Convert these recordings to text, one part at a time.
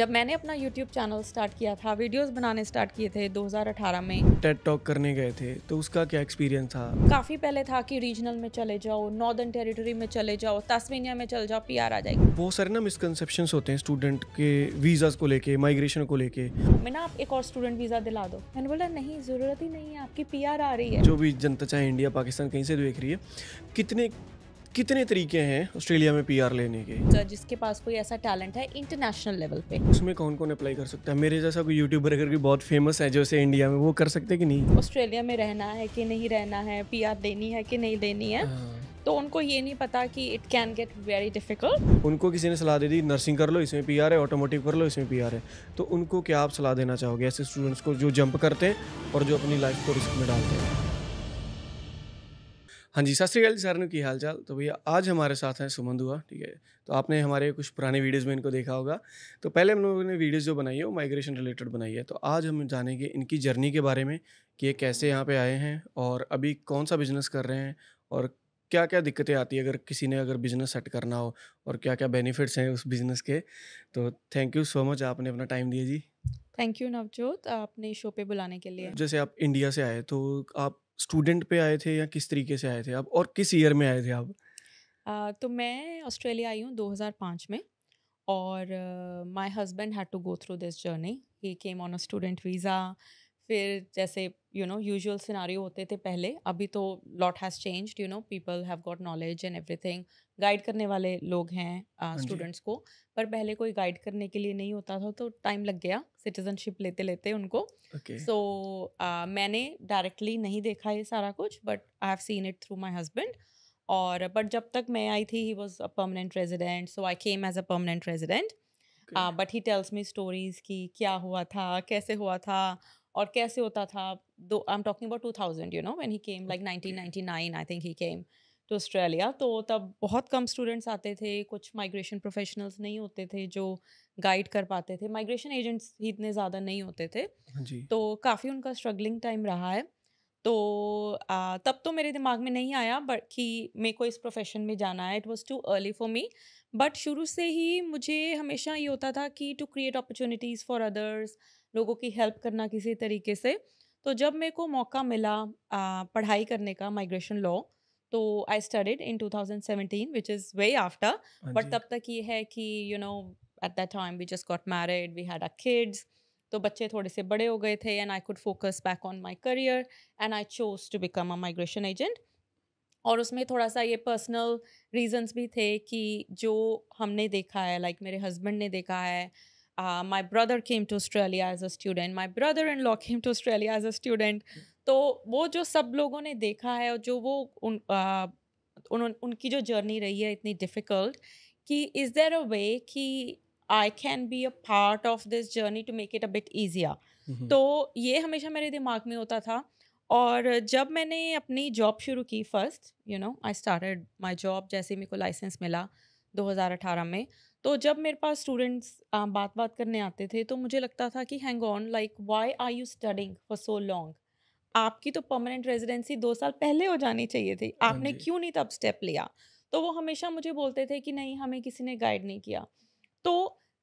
जब मैंने अपना यूट्यूब चैनल स्टार्ट किया था वीडियोस बनाने स्टार्ट किए थे 2018 में टेट टॉक करने गए थे तो उसका क्या एक्सपीरियंस था काफ़ी पहले था कि रीजनल में चले जाओ नॉर्दर्न टेरिटरी में चले जाओ तस्वीनिया में चल जाओ पी आ जाएगी बहुत सारे ना मिसकनसेप्शन होते हैं स्टूडेंट के वीज़ा को लेके माइग्रेशन को लेके मैं ना आप एक और स्टूडेंट वीज़ा दिला दो मैंने बोला नहीं ज़रूरत ही नहीं है आपकी पी आ रही है जो भी जनता चाहे इंडिया पाकिस्तान कहीं से देख रही है कितने कितने तरीके हैं ऑस्ट्रेलिया में पीआर लेने के सर तो जिसके पास कोई ऐसा टैलेंट है इंटरनेशनल लेवल पे उसमें कौन कौन अप्लाई कर सकता है मेरे जैसा कोई यूट्यूबर अगर भी बहुत फेमस है जैसे इंडिया में वो कर सकते कि नहीं ऑस्ट्रेलिया में रहना है कि नहीं रहना है पी देनी है कि नहीं देनी है हाँ। तो उनको ये नहीं पता कि it can get very difficult उनको किसी ने सलाह दे दी नर्सिंग कर लो इसमें पीआर है ऑटोमोटिव कर लो इसमें पीआर है तो उनको क्या आप सलाह देना चाहोगे ऐसे स्टूडेंट्स को जो जंप करते हैं और जो अपनी लाइफ को रिस्क में डालते हैं हाँ जी सत श्रीकाल जी सारे की हाल चाल तो भैया आज हमारे साथ हैं सुमन दुआ हाँ, ठीक है तो आपने हमारे कुछ पुराने वीडियोस में इनको देखा होगा तो पहले हम लोगों ने वीडियोस जो बनाई है वो माइग्रेशन रिलेटेड बनाई है तो आज हम जानेंगे इनकी जर्नी के बारे में कि ये कैसे यहाँ पे आए हैं और अभी कौन सा बिज़नेस कर रहे हैं और क्या क्या दिक्कतें आती है अगर किसी ने अगर बिज़नेस सेट करना हो और क्या क्या बेनिफिट्स हैं उस बिज़नेस के तो थैंक यू सो मच आपने अपना टाइम दिया जी थैंक यू नवजोत आपने शो पे बुलाने के लिए जैसे आप इंडिया से आए तो आप स्टूडेंट पे आए थे या किस तरीके से आए थे आप और किस ईयर में आए थे आप तो मैं ऑस्ट्रेलिया आई हूँ 2005 में और my husband had to go through this journey he came on a student visa फिर जैसे यू नो यूजुअल सिनारी होते थे पहले अभी तो lot has change you know people have got knowledge and everything guide करने वाले लोग हैं स्टूडेंट्स हाँ uh, को पर पहले कोई गाइड करने के लिए नहीं होता था तो टाइम लग गया सिटीजनशिप लेते लेते उनको सो okay. so, uh, मैंने डायरेक्टली नहीं देखा ये सारा कुछ but I have seen it through my husband और बट जब तक मैं आई थी he was a permanent resident so I came as a permanent resident but he tells me stories कि क्या हुआ था कैसे हुआ था और कैसे होता था though I am talking about two thousand you know when he came like nineteen ninety nine I think he came to Australia तो तब बहुत कम स्टूडेंट्स आते थे कुछ माइग्रेशन प्रोफेशनल्स नहीं होते थे जो गाइड कर पाते थे माइग्रेशन एजेंट्स ही इतने ज़्यादा नहीं होते थे हाँ जी. तो काफ़ी उनका स्ट्रगलिंग टाइम रहा है तो आ, तब तो मेरे दिमाग में नहीं आया बट कि मेरे को इस प्रोफेशन में जाना है it was too early for me but शुरू से ही मुझे हमेशा ये होता था कि to create opportunities for others लोगों की हेल्प करना किसी तरीके से तो जब मेरे को मौका मिला आ, पढ़ाई करने का माइग्रेशन लॉ तो I studied in 2017 which is way after but तब तक ये है कि you know at that time we just got married we had a kids तो बच्चे थोड़े से बड़े हो गए थे and I could focus back on my career and I chose to become a migration agent और उसमें थोड़ा सा ये पर्सनल रीजंस भी थे कि जो हमने देखा है लाइक like मेरे हस्बैंड ने देखा है uh, my brother came to Australia as a student, my brother-in-law came to Australia as a student. तो वो जो सब लोगों ने देखा है और जो वो उन आ, uh, उन उनकी जो जर्नी रही है इतनी डिफ़िकल्ट कि इज़ देर अ वे कि I can be a part of this journey to make it a bit easier तो ये हमेशा मेरे दिमाग में होता था और जब मैंने अपनी जॉब शुरू की first you know I started my job जैसे मेरे को लाइसेंस मिला 2018 में तो जब मेरे पास स्टूडेंट्स बात बात करने आते थे तो मुझे लगता था कि hang on like why are you studying for so long आपकी तो परमानेंट रेजिडेंसी दो साल पहले हो जानी चाहिए थी हाँ आपने क्यों नहीं तब स्टेप लिया तो वो हमेशा मुझे बोलते थे कि नहीं हमें किसी ने गाइड नहीं किया तो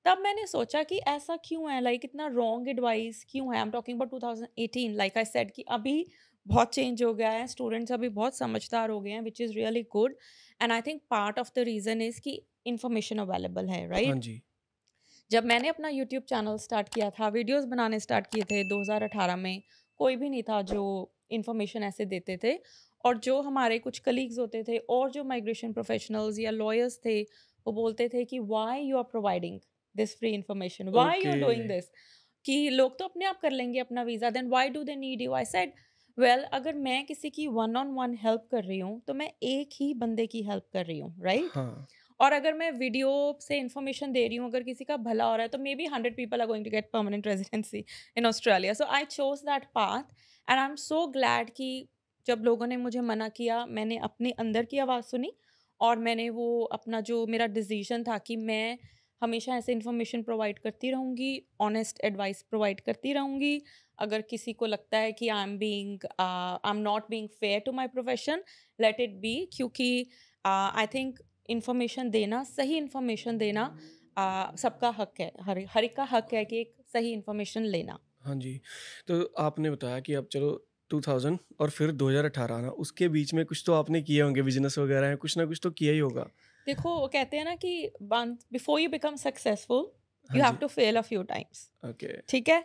तब मैंने सोचा कि ऐसा क्यों है लाइक like, इतना रॉन्ग एडवाइस क्यों है I am talking about 2018 like I said कि अभी बहुत चेंज हो गया है स्टूडेंट्स अभी बहुत समझदार हो गए हैं which is really good and I think part of the reason is कि इन्फॉर्मेशन अवेलेबल है राइट right? जी जब मैंने अपना यूट्यूब चैनल स्टार्ट किया था वीडियोस बनाने स्टार्ट किए थे 2018 में कोई भी नहीं था जो इन्फॉर्मेशन ऐसे देते थे और जो हमारे कुछ कलीग्स होते थे और जो माइग्रेशन प्रोफेशनल्स या लॉयर्स थे वो बोलते थे कि why you are providing this free information why you are doing this कि लोग तो अपने आप कर लेंगे अपना visa then why do they need you I said well अगर मैं किसी की वन ऑन वन हेल्प कर रही हूँ तो मैं एक ही बंदे की हेल्प कर रही हूँ राइट right? हाँ. और अगर मैं वीडियो से इन्फॉर्मेशन दे रही हूँ अगर किसी का भला हो रहा है तो maybe hundred people are going to get permanent residency in Australia so I chose that path and I am so glad कि जब लोगों ने मुझे मना किया मैंने अपने अंदर की आवाज़ सुनी और मैंने वो अपना जो मेरा डिसीजन था कि मैं हमेशा ऐसे इन्फॉर्मेशन प्रोवाइड करती रहूँगी ऑनेस्ट एडवाइस प्रोवाइड करती रहूँगी अगर किसी को लगता है कि I am being I am not being fair to my profession let it be क्योंकि आई uh, थिंक इन्फॉर्मेशन देना सही इन्फॉर्मेशन देना सबका हक है हर हर एक का हक है कि एक सही इन्फॉर्मेशन लेना हाँ जी तो आपने बताया कि अब चलो 2000 और फिर 2018 आना उसके बीच में कुछ तो आपने किए होंगे बिजनेस वगैरह हैं कुछ ना कुछ तो किया ही होगा देखो कहते हैं ना कि before you become successful you have to fail a few times okay ठीक है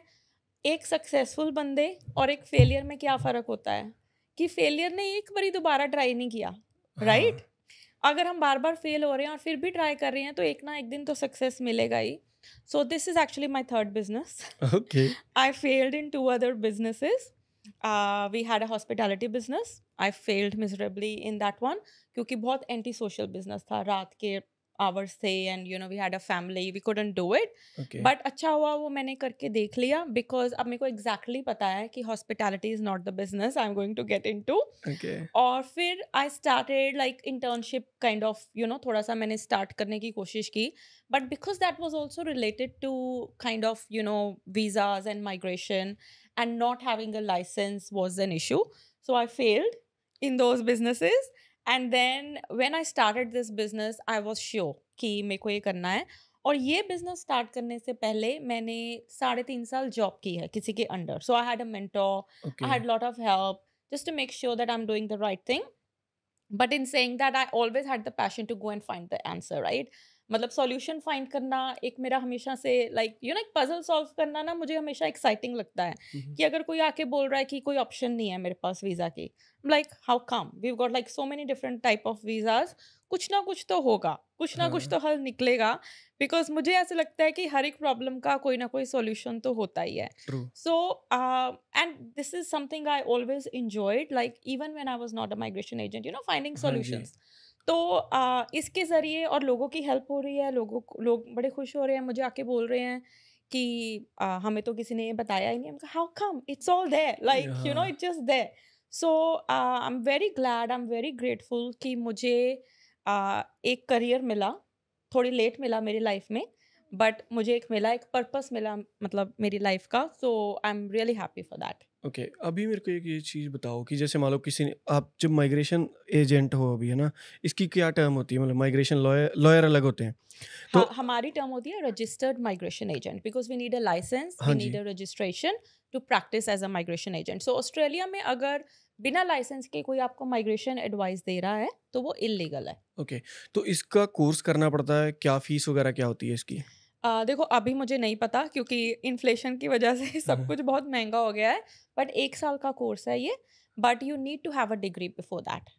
एक सक्सेसफुल बंदे और एक फेलियर में क्या फ़र्क होता है कि फेलियर ने एक बारी दोबारा ट्राई नहीं किया राइट हाँ, अगर हम बार बार फेल हो रहे हैं और फिर भी ट्राई कर रहे हैं तो एक ना एक दिन तो सक्सेस मिलेगा ही so this is actually my third business okay I failed in two other businesses we had a hospitality business I failed miserably in that one क्योंकि बहुत एंटी सोशल बिजनेस था रात के आवर्स थे and you know we had a family we couldn't do it but अच्छा हुआ वो मैंने करके देख लिया बिकॉज अब मेरे को एग्जैक्टली exactly पता है कि hospitality is not the business I am going to get into और फिर I started like internship kind of you know थोड़ा सा मैंने स्टार्ट करने की कोशिश की but because that was also related to kind of you know visas and migration and not having a licence was an issue so I failed in those businesses and then when I started this business I was sure कि मेरे को ये करना है और ये business start करने से पहले मैंने साढ़े तीन साल जॉब की है किसी के under so I had a mentor I had lot of help just to make sure that I am doing the right thing but in saying that I always had the passion to go and find the answer right मतलब solution find करना एक मेरा हमेशा से like you ना एक puzzle solve करना ना मुझे हमेशा एक्साइटिंग लगता है कि अगर कोई आके बोल रहा है कि कोई ऑप्शन नहीं है मेरे पास वीज़ा की like how come we got like so many different type of visas कुछ ना कुछ तो होगा कुछ ना कुछ हाँ। तो हल निकलेगा बिकॉज मुझे ऐसे लगता है कि हर एक प्रॉब्लम का कोई ना कोई सॉल्यूशन तो होता ही है so and this is something I always enjoyed like even when I was not a migration agent you know finding solutions तो आ, इसके ज़रिए और लोगों की हेल्प हो रही है लोगों लोग बड़े खुश हो रहे हैं मुझे आके बोल रहे हैं कि आ, हमें तो किसी ने बताया ही नहीं how come it's all there like you know it's just there so I am very glad I am very grateful कि मुझे आ, एक करियर मिला थोड़ी लेट मिला मेरी लाइफ में बट मुझे एक मिला एक पर्पस मिला मतलब मेरी लाइफ का so I am really happy for that okay okay, अभी मेरे को एक ये चीज़ बताओ कि जैसे मान लो किसी ने आप जब माइग्रेशन एजेंट हो अभी है ना इसकी क्या टर्म होती है मतलब माइग्रेशन लॉयर लॉयर अलग होते हैं तो हाँ, हमारी टर्म होती है registered migration agent because we need a licence we need a registration to practise as a migration agent so Australia में अगर बिना लाइसेंस के कोई आपको माइग्रेशन एडवाइस दे रहा है तो वो इलीगल है ओके okay, तो इसका कोर्स करना पड़ता है क्या फीस वगैरह क्या होती है इसकी आ, देखो अभी मुझे नहीं पता क्योंकि इन्फ्लेशन की वजह से सब हम्म। कुछ बहुत महंगा हो गया है बट एक साल का कोर्स है ये but you need to have a degree before that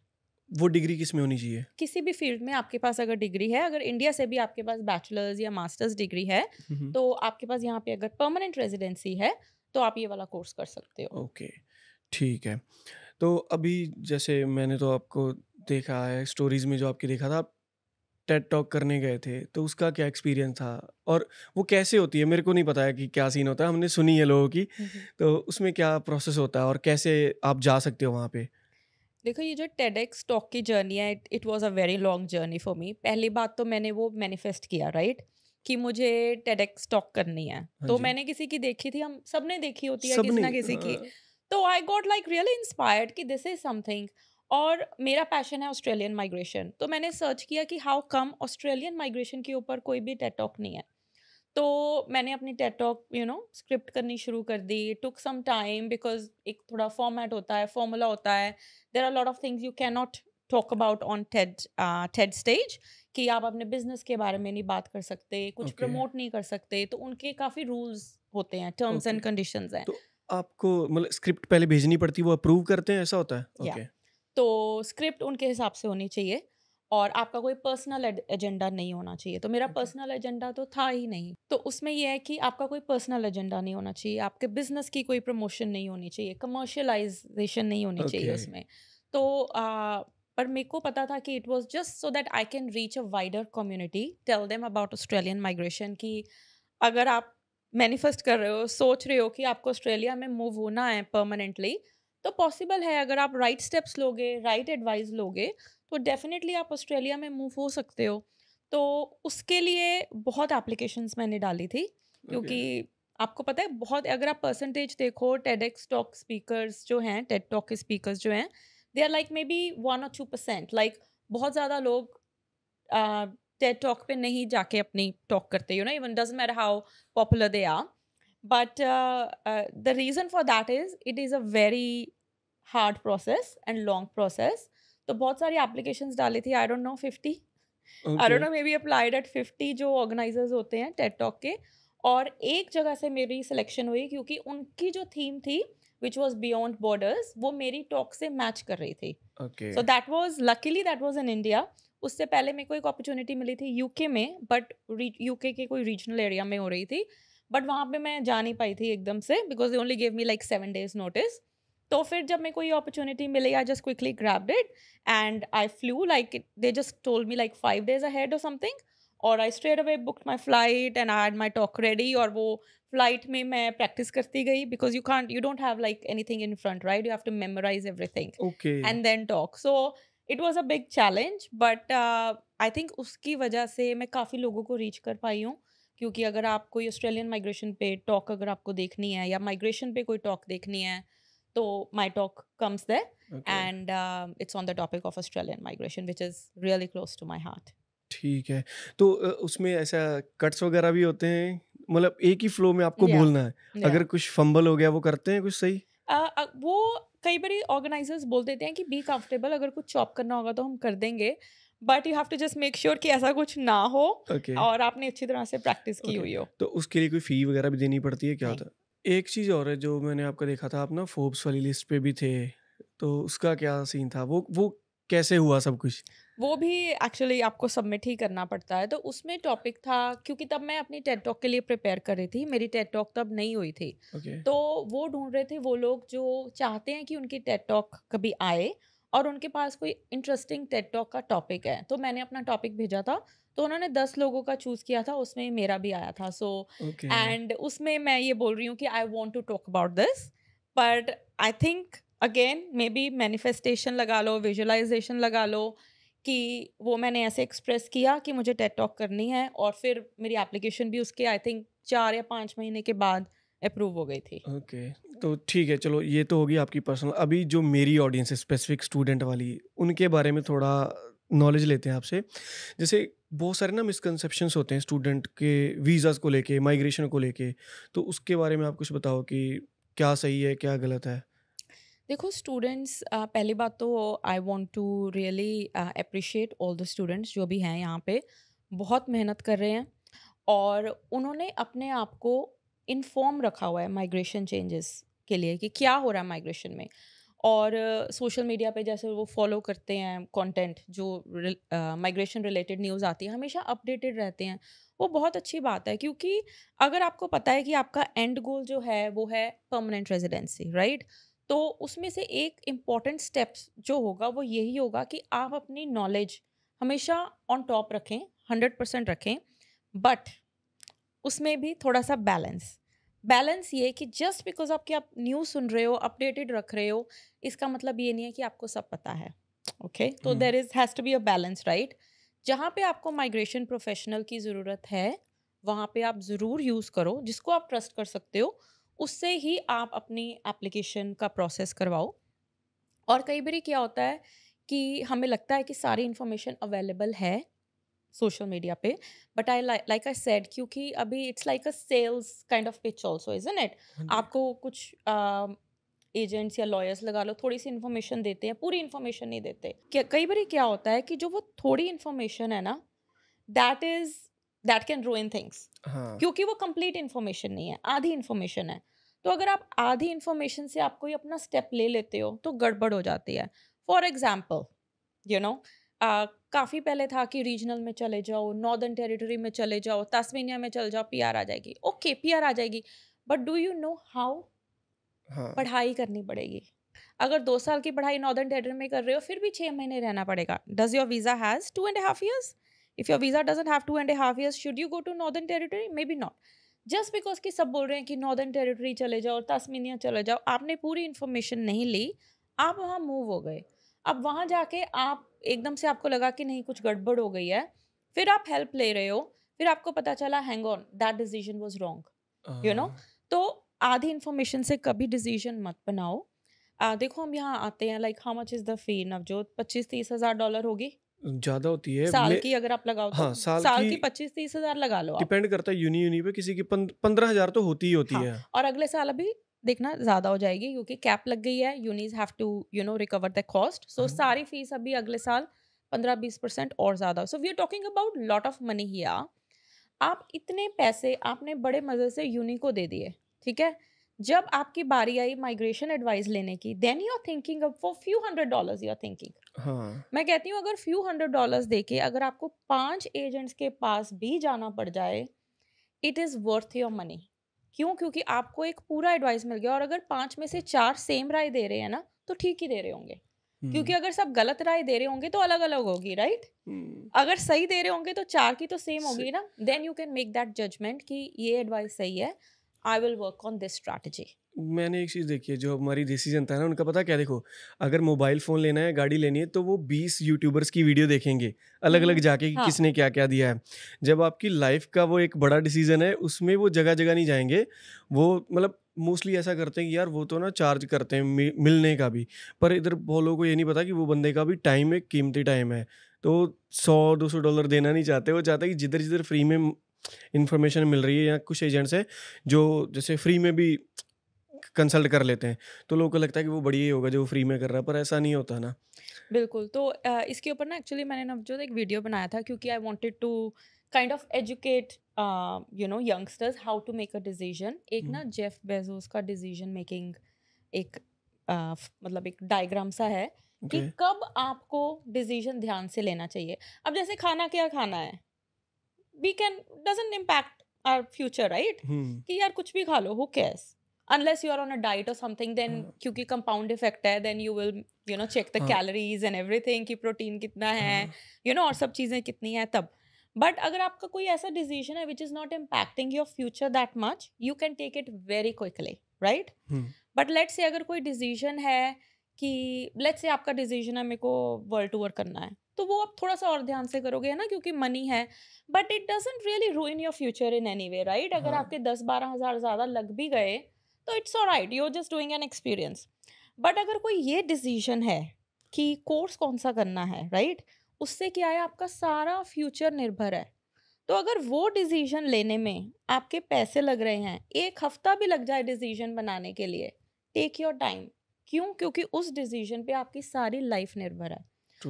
वो डिग्री किस में होनी चाहिए किसी भी फील्ड में आपके पास अगर डिग्री है अगर इंडिया से भी आपके पास बैचलर्स या मास्टर्स डिग्री है हम्म। तो आपके पास यहाँ पे अगर परमानेंट रेजिडेंसी है तो आप ये वाला कोर्स कर सकते हो ओके ठीक है तो अभी जैसे मैंने तो आपको देखा है स्टोरीज में जो आपके देखा था आप टेट टॉक करने गए थे तो उसका क्या एक्सपीरियंस था और वो कैसे होती है मेरे को नहीं पता है कि क्या सीन होता है हमने सुनी है लोगों की तो उसमें क्या प्रोसेस होता है और कैसे आप जा सकते हो वहाँ पे देखो ये जो टेड एक्स टॉक की जर्नी है it was a very long journey for me पहली बात तो मैंने वो मैनिफेस्ट किया राइट right? कि मुझे टेड एक्स टॉक करनी है हाँ तो मैंने किसी की देखी थी हम सब ने देखी होती है किसी ना किसी की हाँ। तो I got like really inspired कि दिस इज समथिंग और मेरा पैशन है ऑस्ट्रेलियन माइग्रेशन तो मैंने सर्च किया कि हाउ कम ऑस्ट्रेलियन माइग्रेशन के ऊपर कोई भी टेटॉक नहीं है तो मैंने अपनी टेटॉक यू नो स्क्रिप्ट करनी शुरू कर दी टुक सम टाइम बिकॉज एक थोड़ा फॉर्मेट होता है फॉर्मूला होता है there are lot of things you can not talk about on TED TED stage कि आप अपने बिजनेस के बारे में नहीं बात कर सकते कुछ प्रमोट नहीं कर सकते तो उनके काफ़ी रूल्स होते हैं टर्म्स एंड कंडीशंस हैं तो आपको मतलब स्क्रिप्ट पहले भेजनी पड़ती है वो अप्रूव करते हैं ऐसा होता है ओके yeah. तो स्क्रिप्ट उनके हिसाब से होनी चाहिए और आपका कोई पर्सनल एजेंडा नहीं होना चाहिए तो मेरा अच्छा। पर्सनल एजेंडा तो था ही नहीं तो उसमें यह है कि आपका कोई पर्सनल एजेंडा नहीं होना चाहिए आपके बिजनेस की कोई प्रमोशन नहीं होनी चाहिए कमर्शलाइजेशन नहीं होनी okay. चाहिए उसमें तो आ, पर मेरे को पता था कि it was just so that I can reach a wider community tell them about Australian migration कि अगर आप मैनिफेस्ट कर रहे हो सोच रहे हो कि आपको ऑस्ट्रेलिया में मूव होना है परमानेंटली तो पॉसिबल है अगर आप राइट स्टेप्स लोगे राइट एडवाइस लोगे तो डेफिनेटली आप ऑस्ट्रेलिया में मूव हो सकते हो तो उसके लिए बहुत एप्लीकेशंस मैंने डाली थी क्योंकि okay. आपको पता है बहुत अगर आप परसेंटेज देखो टेड टॉक स्पीकर्स जो हैं टेड टॉक के स्पीकर्स जो हैं they are like maybe one or two percent like बहुत ज़्यादा लोग टेड uh, टॉक पे नहीं जाके अपनी टॉक करते you know even does matter how popular they are But uh, uh, the reason for that is it is a very hard process and long process तो बहुत सारी एप्लीकेशंस डाली थी I don't know fifty I don't know maybe applied at fifty जो organisers होते हैं TET talk के और एक जगह से मेरी सिलेक्शन हुई क्योंकि उनकी जो थीम थी विच वॉज बियॉन्ड बॉर्डर्स वो मेरी टॉक से मैच कर रही थी so that was luckily that was in India उससे पहले मेरे को एक अपॉर्चुनिटी मिली थी यूके में बट यूके के कोई रीजनल एरिया में हो रही थी बट वहाँ पे मैं जा नहीं पाई थी एकदम से because they only gave me like seven days notice तो फिर जब मैं कोई अपॉर्चुनिटी मिली I just quickly grabbed it and I flew like they just told me like five days ahead or something और I straight away book my flight and I had my talk ready और वो flight में मैं practice करती गई because you can't you don't have like anything in front right you have to memorise everything and then talk so it was a big challenge but I think उसकी वजह से मैं काफ़ी लोगों को reach कर पाई हूँ क्योंकि अगर आप कोई ऑस्ट्रेलियन माइग्रेशन पे टॉक अगर आपको देखनी है या माइग्रेशन पे कोई टॉक देखनी है तो my talk comes there and it's on the topic of Australian migration which is really close to my heart ठीक है तो उसमें ऐसा कट्स वगैरह भी होते हैं मतलब एक ही फ्लो में आपको yeah. बोलना है yeah. अगर कुछ फंबल हो गया वो करते हैं कुछ सही uh, वो कई बार ऑर्गेनाइजर्स बोल देते हैं कि बी कंफर्टेबल अगर कुछ चॉप करना होगा तो हम कर देंगे but you have to just make sure कि ऐसा कुछ ना हो okay. और आपने अच्छी तरह से प्रैक्टिस की okay. हुई हो तो उसके लिए कोई फ़ी वगैरह भी देनी पड़ती है क्या होता है एक चीज़ और है जो मैंने आपका देखा था आप ना फोर्ब्स वाली लिस्ट पे भी थे तो उसका क्या सीन था वो वो कैसे हुआ सब कुछ वो भी एक्चुअली आपको सबमिट ही करना पड़ता है तो उसमें टॉपिक था क्योंकि तब मैं अपनी टेट टॉक के लिए प्रिपेयर कर रही थी मेरी टेट टॉक तब नहीं हुई थी okay. तो वो ढूंढ रहे थे वो लोग जो चाहते हैं कि उनकी टेट टॉक कभी आए और उनके पास कोई इंटरेस्टिंग टेट टॉक का टॉपिक है तो मैंने अपना टॉपिक भेजा था तो उन्होंने दस लोगों का चूज किया था उसमें मेरा भी आया था सो एंड okay. उसमें मैं ये बोल रही हूँ कि I want to talk about this but I think again maybe manifestation लगा लो विजुअलाइजेशन लगा लो कि वो मैंने ऐसे एक्सप्रेस किया कि मुझे टेट टॉक करनी है और फिर मेरी एप्लीकेशन भी उसके आई थिंक चार या पाँच महीने के बाद अप्रूव हो गई थी ओके तो ठीक है चलो ये तो होगी आपकी पर्सनल अभी जो मेरी ऑडियंस है स्पेसिफिक स्टूडेंट वाली उनके बारे में थोड़ा नॉलेज लेते हैं आपसे जैसे बहुत सारे ना मिसकनसेप्शन होते हैं स्टूडेंट के वीज़ाज़ को लेके माइग्रेशन को लेके तो उसके बारे में आप कुछ बताओ कि क्या सही है क्या गलत है देखो स्टूडेंट्स पहली बात तो I want to really appreciate all the students जो भी हैं यहाँ पे बहुत मेहनत कर रहे हैं और उन्होंने अपने आप को इनफॉर्म रखा हुआ है माइग्रेशन चेंजेस के लिए कि क्या हो रहा है माइग्रेशन में और सोशल uh, मीडिया पे जैसे वो फॉलो करते हैं कंटेंट जो माइग्रेशन रिलेटेड न्यूज़ आती है हमेशा अपडेटेड रहते हैं वो बहुत अच्छी बात है क्योंकि अगर आपको पता है कि आपका एंड गोल जो है वो है परमानेंट रेजिडेंसी राइट तो उसमें से एक इम्पॉर्टेंट स्टेप्स जो होगा वो यही होगा कि आप अपनी नॉलेज हमेशा ऑन टॉप रखें हंड्रेड परसेंट रखें बट उसमें भी थोड़ा सा बैलेंस बैलेंस ये कि जस्ट बिकॉज आपके आप न्यूज़ सुन रहे हो अपडेटेड रख रहे हो इसका मतलब ये नहीं है कि आपको सब पता है ओके तो there is has to be a balance right जहाँ पे आपको माइग्रेशन प्रोफेशनल की ज़रूरत है वहाँ पे आप ज़रूर यूज़ करो जिसको आप ट्रस्ट कर सकते हो उससे ही आप अपनी एप्लीकेशन का प्रोसेस करवाओ और कई बार क्या होता है कि हमें लगता है कि सारी इन्फॉर्मेशन अवेलेबल है सोशल मीडिया पे but I like I said क्योंकि अभी it's like a sales kind of pitch also is an at आपको कुछ एजेंट्स um, या लॉयर्स लगा लो थोड़ी सी इन्फॉर्मेशन देते हैं पूरी इन्फॉर्मेशन नहीं देते कई बार क्या होता है कि जो वो थोड़ी इन्फॉर्मेशन है ना that is that can ruin things क्योंकि वो कंप्लीट इन्फॉर्मेशन नहीं है आधी इन्फॉर्मेशन है तो अगर आप आधी इन्फॉर्मेशन से आप कोई अपना स्टेप ले लेते हो तो गड़बड़ हो जाती है फॉर एग्जाम्पल यू नो काफ़ी पहले था कि रीजनल में चले जाओ नॉर्दर्न टेरिटरी में चले जाओ तास्मेनिया में चले जाओ पीआर आ जाएगी ओके पीआर आ जाएगी but do you know how पढ़ाई करनी पड़ेगी अगर दो साल की पढ़ाई नॉर्दर्न टेरिटरी में कर रहे हो फिर भी छः महीने रहना पड़ेगा does your visa has two and half years if your visa doesn't have two and half years should you go to Northern Territory maybe not just because कि सब बोल रहे हैं कि नॉर्दर्न टेरिटरी चले जाओ तस्मीनिया चले जाओ आपने पूरी इन्फॉर्मेशन नहीं ली आप वहाँ मूव हो गए अब वहाँ जाके आप एकदम से आपको लगा कि नहीं कुछ गड़बड़ हो गई है फिर आप हेल्प ले रहे हो फिर आपको पता चला hang on that decision was wrong you know तो आधी इन्फॉर्मेशन से कभी डिसीजन मत बनाओ आ, देखो हम यहाँ आते हैं like how much is the fee Navjot पच्चीस तीस हजार डॉलर होगी ज्यादा होती है साल की अगर आप लगाओ तो हाँ, साल, साल की पच्चीस तीस हजार लगा लो डिपेंड करता है यूनी यूनी पे किसी की पंद्रह हजार तो होती ही होती हाँ, है और अगले साल अभी देखना ज़्यादा हो जाएगी क्योंकि कैप लग गई है unis have to you know recover the cost so सारी फीस अभी अगले साल पंद्रह बीस परसेंट और ज़्यादा so we are talking about lot of money ही आप इतने पैसे आपने बड़े मज़े से यूनी को दे दिए ठीक है जब आपकी बारी आई माइग्रेशन एडवाइस लेने की देन यू आर थिंकिंग अब for few hundred dollars you are thinking मैं कहती हूँ अगर फ्यू हंड्रेड डॉलर्स दे के अगर आपको पांच एजेंट्स के पास भी जाना पड़ जाए it is worth your money क्यों क्योंकि आपको एक पूरा एडवाइस मिल गया और अगर पाँच में से चार सेम राय दे रहे हैं ना तो ठीक ही दे रहे होंगे हम्म। क्योंकि अगर सब गलत राय दे रहे होंगे तो अलग अलग होगी राइट हम्म। अगर सही दे रहे होंगे तो चार की तो सेम होगी ना then you can make that judgement कि ये एडवाइस सही है I will work on this strategy मैंने एक चीज़ देखी है जो हमारी देसी जनता है ना उनका पता क्या देखो अगर मोबाइल फ़ोन लेना है गाड़ी लेनी है तो वो बीस यूट्यूबर्स की वीडियो देखेंगे अलग अलग हम्म, जाके हाँ। किसने क्या क्या दिया है जब आपकी लाइफ का वो एक बड़ा डिसीजन है उसमें वो जगह जगह नहीं जाएंगे वो मतलब मोस्टली ऐसा करते हैं कि यार वो तो ना चार्ज करते हैं मिलने का भी पर इधर बहुत लोगों को ये नहीं पता कि वो बंदे का भी टाइम एक कीमती टाइम है तो सौ दो सौ डॉलर देना नहीं चाहते वो चाहते कि जिधर जिधर फ्री में इन्फॉर्मेशन मिल रही है या कुछ एजेंट्स हैं जो जैसे फ्री में भी कंसल्ट कर लेते हैं तो लोगों को लगता है कि वो बढ़िया ही होगा जो फ्री में कर रहा है पर ऐसा नहीं होता ना बिल्कुल तो आ, इसके ऊपर ना एक्चुअली मैंने नवजोत एक वीडियो बनाया था क्योंकि I wanted to kind of educate you know youngsters how to make a decision एक ना जेफ हम्म। बेजोस का डिसीजन मेकिंग एक uh, मतलब एक डायग्राम सा है okay. कि कब आपको डिसीजन ध्यान से लेना चाहिए अब जैसे खाना क्या खाना है we can doesn't impact our future right कि यार कुछ भी खा लो who cares unless you're on a diet or something then hmm. क्योंकि compound effect है then you will you know check the hmm. calories and everything कि protein कितना है hmm. you know और सब चीज़ें कितनी है तब बट अगर आपका कोई ऐसा डिसीजन है which is not impacting your future that much you can take it very quickly right but let's say अगर कोई डिसीजन है कि लेट से आपका डिसीजन है मेरे को वर्ल्ड टूर करना है तो वो आप थोड़ा सा और ध्यान से करोगे है ना क्योंकि मनी है but it doesn't really ruin your future in any way right अगर हाँ। आपके दस बारह हज़ार ज़्यादा लग भी गए तो it's all right you just doing an experience but अगर कोई ये डिसीजन है कि कोर्स कौन सा करना है राइट right? उससे क्या है आपका सारा फ्यूचर निर्भर है तो अगर वो डिसीजन लेने में आपके पैसे लग रहे हैं एक हफ्ता भी लग जाए डिसीजन बनाने के लिए टेक योर टाइम क्यों क्योंकि उस डिसीजन पे आपकी सारी लाइफ निर्भर है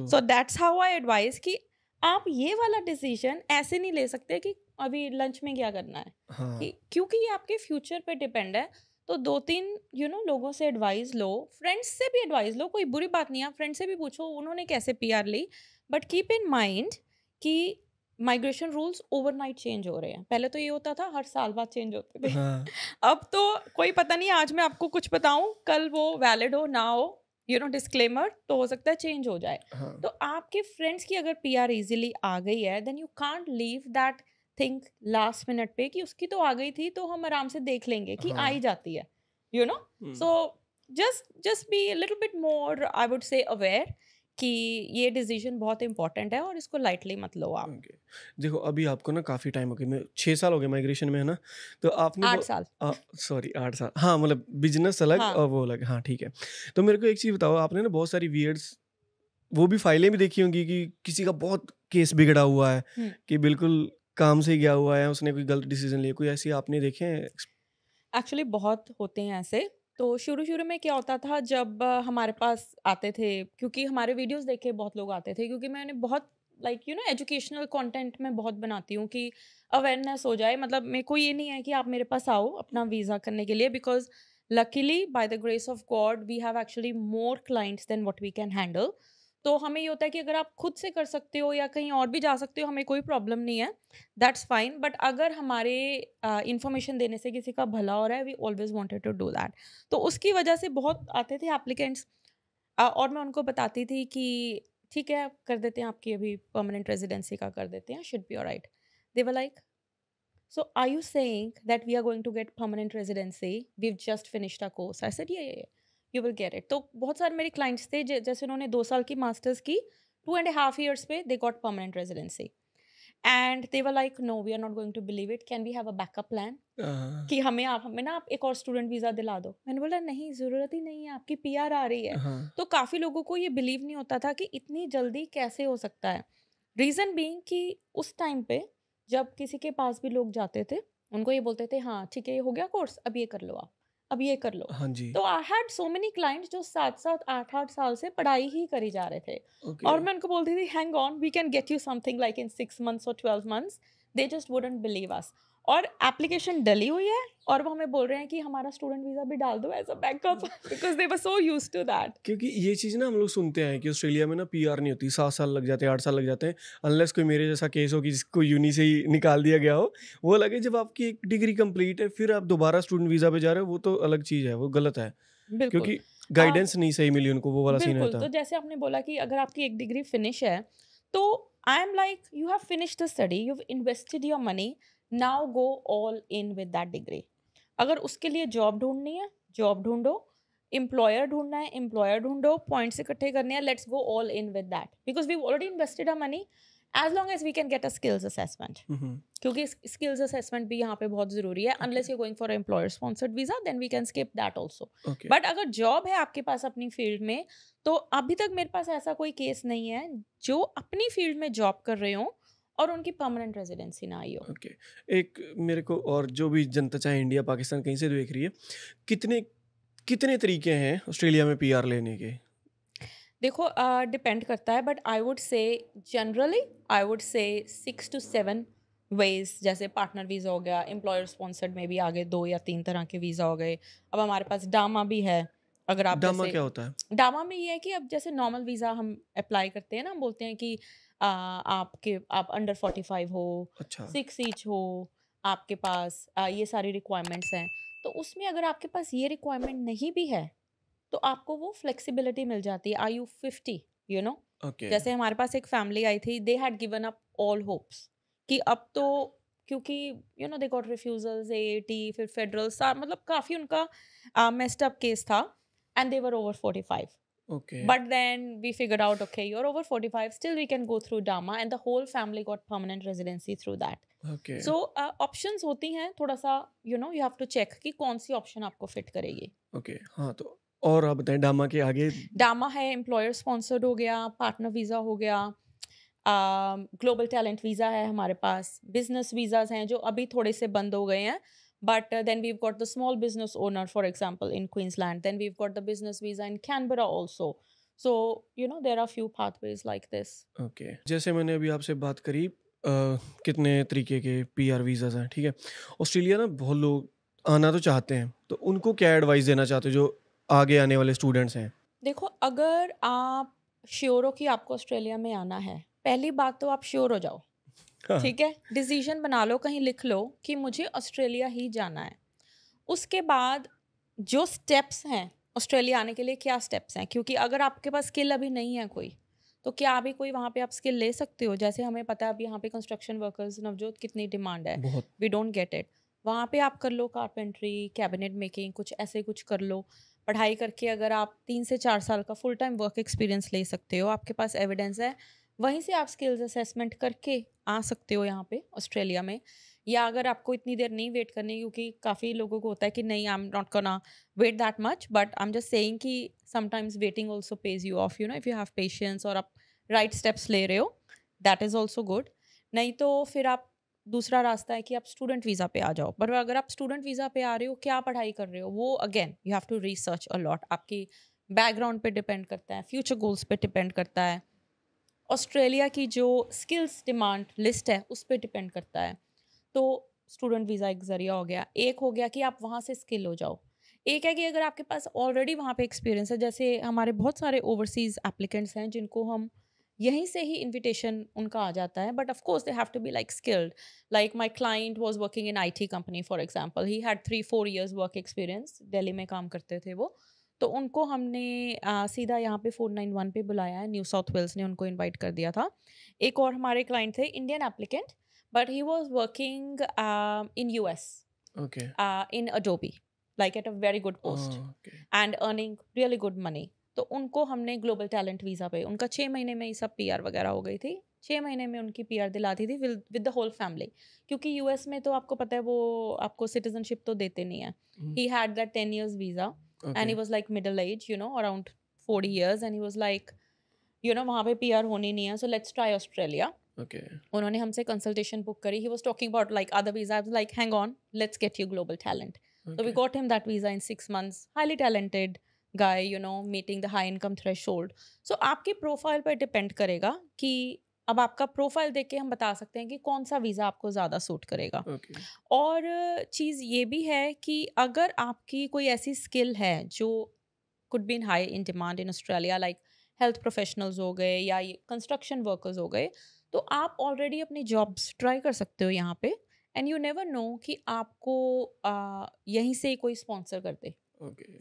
so that's how I advice कि आप ये वाला डिसीजन ऐसे नहीं ले सकते कि अभी लंच में क्या करना है हाँ. कि क्योंकि ये आपके फ्यूचर पे डिपेंड है तो दो तीन यू you नो know, लोगों से एडवाइस लो फ्रेंड्स से भी एडवाइस लो कोई बुरी बात नहीं आप फ्रेंड से भी पूछो उन्होंने कैसे पी आर ली बट कीप इन माइंड कि माइग्रेशन रूल्स ओवरनाइट चेंज हो रहे हैं पहले तो ये होता था हर साल बाद चेंज होते थे हाँ. अब तो कोई पता नहीं आज मैं आपको कुछ बताऊं कल वो वैलिड हो ना हो यू नो डिस्क्लेमर तो हो सकता है चेंज हो जाए हाँ. तो आपके फ्रेंड्स की अगर पी आर ईजिली आ गई है then you can't leave that thing last minute पे कि उसकी तो आ गई थी तो हम आराम से देख लेंगे कि हाँ. आई जाती है you know so just just be little bit more I would say aware कि ये डिसीजन बहुत इंपॉर्टेंट है और इसको लाइटली मत लो आप okay. देखो अभी आपको ना काफ़ी टाइम हो गया मैं छह साल हो गए माइग्रेशन में है ना तो आपने आठ साल सॉरी आठ साल हाँ मतलब बिजनेस अलग हाँ. और वो अलग हाँ ठीक है तो मेरे को एक चीज़ बताओ आपने ना बहुत सारी वियर्ड्स वो भी फाइलें भी देखी होंगी कि किसी का बहुत केस बिगड़ा हुआ है हुँ. कि बिल्कुल काम से गया हुआ है उसने कोई गलत डिसीजन लिया कोई ऐसी आपने देखे हैं एक्चुअली बहुत होते हैं ऐसे तो शुरू शुरू में क्या होता था जब हमारे पास आते थे क्योंकि हमारे वीडियोस देखे बहुत लोग आते थे क्योंकि मैंने बहुत like you know educational content मैं बहुत बनाती हूँ कि अवेयरनेस हो जाए मतलब मेरे को ये नहीं है कि आप मेरे पास आओ अपना वीज़ा करने के लिए because luckily by the grace of God we have actually more clients than what we can handle तो हमें ये होता है कि अगर आप खुद से कर सकते हो या कहीं और भी जा सकते हो हमें कोई प्रॉब्लम नहीं है दैट्स फाइन बट अगर हमारे इन्फॉर्मेशन uh, देने से किसी का भला हो रहा है we always wanted to do that तो उसकी वजह से बहुत आते थे एप्लीकेंट्स uh, और मैं उनको बताती थी कि ठीक है कर देते हैं आपकी अभी परमानेंट रेजिडेंसी का कर देते हैं should be all right they were like so I you sang that we are going to get permanent residency we just finished our course I sir yeah you will get it तो बहुत सारे मेरे clients थे जैसे उन्होंने दो साल की मास्टर्स की टू एंड हाफ ईयर्स पे they got permanent residency and they were like no we are not going to believe it can we have a backup plan कि हमें आप हमें ना आप एक और स्टूडेंट वीज़ा दिला दो मैंने बोला नहीं ज़रूरत ही नहीं है आपकी पी आर आ रही है uh-huh. तो काफ़ी लोगों को ये बिलीव नहीं होता था कि इतनी जल्दी कैसे हो सकता है रीज़न बींग कि उस टाइम पे जब किसी के पास भी लोग जाते थे उनको ये बोलते थे हाँ ठीक है ये हो गया कोर्स अब ये कर लो आप अब ये कर लो हाँ जी तो I had so many clients जो सात सात आठ आठ साल से पढ़ाई ही करी जा रहे थे okay. और मैं उनको बोलती थी hang on we can get you something like in six months or twelve months they just wouldn't believe us और एप्लीकेशन डली हुई है और वो हमें बोल रहे हैं कि हमारा स्टूडेंट वीज़ा भी डाल दो as a backup because they were so used to that क्योंकि ये चीज़ ना हम लोग सुनते हैं कि ऑस्ट्रेलिया में ना पीआर नहीं होती सात साल लग जाते हैं आठ साल लग जाते हैं अनलेस कोई मेरे जैसा केस हो कि जिसको यूनि से ही निकाल दिया गया हो वो अलग है जब आपकी एक डिग्री कंप्लीट है फिर आप दोबारा स्टूडेंट वीज़ा पे जा रहे हो वो तो अलग चीज़ है वो गलत है क्योंकि गाइडेंस नहीं सही मिली उनको वो वाला सीन होता तो जैसे आपने बोला कि अगर आपकी एक डिग्री फिनिश है तो I am like you have finish the study you have invested your money now go all in with that degree अगर उसके लिए जॉब ढूंढनी है जॉब ढूंढो एम्प्लॉयर ढूंढना है एम्प्लॉयर ढूंढो पॉइंट्स इकट्ठे करने हैं let's go all in with that because we already invested a money as long as we can get a skills assessment क्योंकि स्किल्स असेसमेंट भी यहाँ पे बहुत जरूरी है unless you going for employer sponsored visa then we can skip that also but अगर job है आपके पास अपनी फील्ड में तो अभी तक मेरे पास ऐसा कोई केस नहीं है जो अपनी फील्ड में जॉब कर रहे हो और उनकी परमानेंट रेजिडेंसी ना आई हो ओके okay. एक मेरे को और जो भी जनता चाहे इंडिया पाकिस्तान कहीं से देख रही है कितने कितने तरीके हैं ऑस्ट्रेलिया में पीआर लेने के देखो डिपेंड uh, करता है but I would say generally I would say six to seven ways जैसे पार्टनर वीज़ा हो गया एम्प्लॉयर स्पॉन्सर्ड में भी आगे दो या तीन तरह के वीज़ा हो गए अब हमारे पास डामा भी है अगर आप डामा क्या होता है डामा में ये है कि अब जैसे नॉर्मल वीज़ा हम अप्लाई करते हैं ना हम बोलते हैं कि आपके आप अंडर फोर्टी फाइव हो सिक्स अच्छा। ईच हो आपके पास ये सारी रिक्वायरमेंट्स हैं तो उसमें अगर आपके पास ये रिक्वायरमेंट नहीं भी है तो आपको वो फ्लेक्सिबिलिटी मिल जाती है I you fifty you know जैसे हमारे पास एक फैमिली आई थी they had given up all hopes कि अब तो क्योंकि you know they got refusals A T फिर फेडरल मतलब काफ़ी उनका मेस्टअप केस था and they were over forty five Okay. But then we figured out, okay, you're over 45, still we can go through Dharma, and the whole family got permanent residency through that. Okay. So uh, options होती हैं थोड़ा सा you know you have to check कि कौन सी option आपको fit करेगी. Okay, हाँ तो और आप बताएं डामा के आगे डामा है एम्प्लॉयर स्पॉन्सर्ड हो गया पार्टनर वीज़ा हो गया ग्लोबल टैलेंट वीज़ा है हमारे पास बिजनेस वीज़ाज हैं जो अभी थोड़े से बंद हो गए हैं But uh, then we've got the small business owner, for example, in Queensland. Then we've got the business visa in Canberra also. So you know there are few pathways like this okay जैसे मैंने अभी आपसे बात करी Uh, कितने तरीके के P R visas हैं ठीक है ऑस्ट्रेलिया ना बहुत लोग आना तो चाहते हैं तो उनको क्या एडवाइस देना चाहते हो जो आगे आने वाले स्टूडेंट्स हैं देखो अगर आप श्योर हो कि आपको ऑस्ट्रेलिया में आना है पहली बात तो आप श्योर हो जाओ हाँ। ठीक है डिसीजन बना लो कहीं लिख लो कि मुझे ऑस्ट्रेलिया ही जाना है उसके बाद जो स्टेप्स हैं ऑस्ट्रेलिया आने के लिए क्या स्टेप्स हैं क्योंकि अगर आपके पास स्किल अभी नहीं है कोई तो क्या अभी कोई वहाँ पे आप स्किल ले सकते हो जैसे हमें पता है अभी यहाँ पे कंस्ट्रक्शन वर्कर्स नवजोत कितनी डिमांड है वी डोंट गेट इट वहाँ पे आप कर लो कारपेंट्री कैबिनेट मेकिंग कुछ ऐसे कुछ कर लो पढ़ाई करके अगर आप तीन से चार साल का फुल टाइम वर्क एक्सपीरियंस ले सकते हो आपके पास एविडेंस है वहीं से आप स्किल्स असेसमेंट करके आ सकते हो यहाँ पे ऑस्ट्रेलिया में या अगर आपको इतनी देर नहीं वेट करनी क्योंकि काफ़ी लोगों को होता है कि नहीं I am not gonna wait that much but I am just saying कि sometimes waiting also pays you off you know if you have patience और आप राइट right स्टेप्स ले रहे हो दैट इज़ ऑल्सो गुड नहीं तो फिर आप दूसरा रास्ता है कि आप स्टूडेंट वीज़ा पे आ जाओ पर अगर आप स्टूडेंट वीज़ा पे आ रहे हो क्या पढ़ाई कर रहे हो वो again you have to research a lot आपकी बैकग्राउंड पे डिपेंड करता है फ्यूचर गोल्स पे डिपेंड करता है ऑस्ट्रेलिया की जो स्किल्स डिमांड लिस्ट है उस पर डिपेंड करता है तो स्टूडेंट वीज़ा एक ज़रिया हो गया एक हो गया कि आप वहाँ से स्किल हो जाओ एक है कि अगर आपके पास ऑलरेडी वहाँ पे एक्सपीरियंस है जैसे हमारे बहुत सारे ओवरसीज़ एप्लीकेंट्स हैं जिनको हम यहीं से ही इनविटेशन उनका आ जाता है but of course they have to be like skilled like my client was working in I T company for example he had three four years work experience Delhi में काम करते थे वो तो उनको हमने आ, सीधा यहाँ पे फोर नाइन वन पे बुलाया है न्यू साउथ वेल्स ने उनको इनवाइट कर दिया था एक और हमारे क्लाइंट थे Indian applicant but he was working in U S in Adobe like at a very good post and earning really good money तो उनको हमने ग्लोबल टैलेंट वीज़ा पे उनका छः महीने में ही सब पी वगैरह हो गई थी छः महीने में उनकी पी दिला दिलाती थी विद द होल फैमिली क्योंकि यू में तो आपको पता है वो आपको सिटीजनशिप तो देते नहीं है he had that ten years visa okay. and he was like middle age you know around 40 years and he was like you know वहाँ पे पी आर होनी नहीं है so let's try Australia okay उन्होंने हमसे कंसल्टेशन बुक करी he was talking about like other visa like hang on let's get you global talent so we got him that visa in six months highly talented guy you know meeting the high income threshold so आपके profile पर depend करेगा कि अब आपका profile देख के हम बता सकते हैं कि कौन सा वीज़ा आपको ज़्यादा सूट करेगा okay. और चीज़ ये भी है कि अगर आपकी कोई ऐसी स्किल है जो could been high in demand in Australia like health professionals हो गए या कंस्ट्रक्शन वर्कर्स हो गए तो आप ऑलरेडी अपनी जॉब्स ट्राई कर सकते हो यहाँ पे एंड यू नेवर नो कि आपको आ, यहीं से कोई स्पॉन्सर कर दे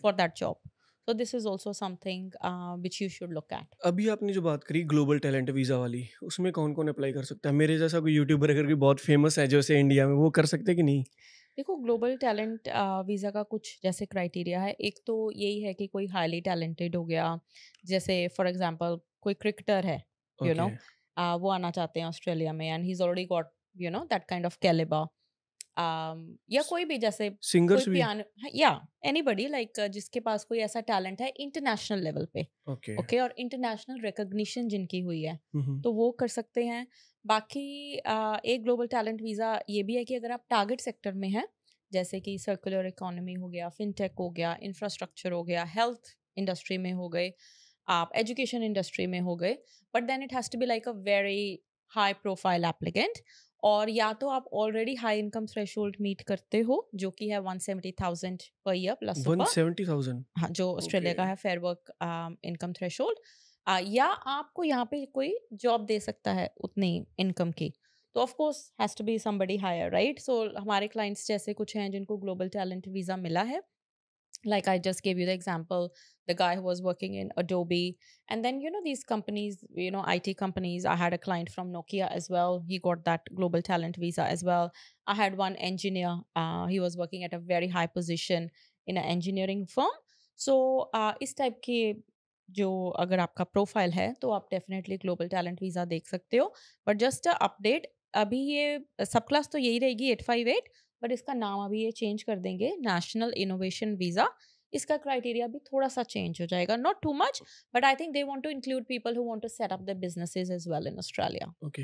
for that job so this is also something which you should look at अभी आपने जो बात करी ग्लोबल टैलेंट वीज़ा वाली उसमें कौन कौन अप्लाई कर सकता है मेरे जैसा कोई यूट्यूबर अगर कोई बहुत फेमस है जैसे इंडिया में वो कर सकते कि नहीं देखो ग्लोबल टैलेंट वीज़ा का कुछ जैसे क्राइटेरिया है एक तो यही है कि कोई हाईली टैलेंटेड हो गया जैसे फॉर एग्जांपल कोई क्रिकेटर है यू नो uh, वो आना चाहते हैं ऑस्ट्रेलिया में and he is already got you know that kind of calibre Um, या कोई भी जैसे सिंगर्स भी हाँ, या बडी लाइक जिसके पास कोई ऐसा टैलेंट है इंटरनेशनल लेवल पे ओके okay. okay, और इंटरनेशनल रिकॉग्निशन जिनकी हुई है mm-hmm. तो वो कर सकते हैं बाकी uh, एक ग्लोबल टैलेंट वीज़ा ये भी है कि अगर आप टारगेट सेक्टर में हैं जैसे कि सर्कुलर इकोनॉमी हो गया फिनटेक हो गया इंफ्रास्ट्रक्चर हो गया हेल्थ इंडस्ट्री में हो गए आप एजुकेशन इंडस्ट्री में हो गए but then it has to be like a very high profile applicant और या तो आप already high income threshold meet करते हो जो कि है one seventy thousand per year plus one seventy thousand हाँ जो ऑस्ट्रेलिया okay. का है फेयर वर्क इनकम थ्रेश या आपको यहाँ पे कोई जॉब दे सकता है उतनी इनकम की तो of course has to be somebody higher right so हमारे क्लाइंट्स जैसे कुछ हैं जिनको ग्लोबल टैलेंट वीज़ा मिला है like i just gave you the example the guy who was working in adobe and then you know these companies you know it companies i had a client from nokia as well he got that global talent visa as well i had one engineer uh, he was working at a very high position in an engineering firm so uh, इस type के जो अगर आपका profile है तो आप definitely global talent visa देख सकते हो बट जस्ट अपडेट अभी ये सब क्लास तो यही रहेगी एट फाइव एट बट इसका नाम अभी ये चेंज कर देंगे नेशनल इनोवेशन वीज़ा इसका क्राइटेरिया भी थोड़ा सा चेंज हो जाएगा not too much but I think they want to include people who want to set up their businesses as well in Australia okay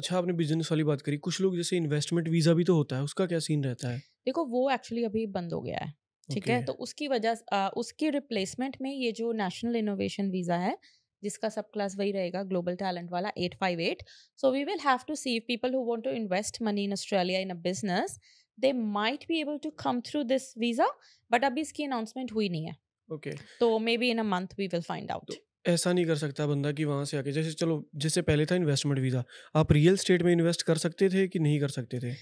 अच्छा आपने बिजनेस वाली बात करी कुछ लोग जैसे इन्वेस्टमेंट वीज़ा भी तो होता है उसका क्या सीन रहता है देखो वो एक्चुअली अभी बंद हो गया है ठीक okay. है तो उसकी वजह उसकी रिप्लेसमेंट में ये जो नेशनल इनोवेशन वीज़ा है जिसका सब क्लास वही रहेगा ग्लोबल टैलेंट वाला eight five eight so we will have to see people who want to invest money in Australia in a business they might be able to come through this visa but अभी इसकी announcement हुई नहीं है okay तो maybe in a month we will find out ऐसा नहीं कर सकता बंदा कि वहाँ से आके जैसे चलो जिससे पहले था इन्वेस्टमेंट वीज़ा आप रियल स्टेट में इन्वेस्ट कर सकते थे कि नहीं कर सकते थे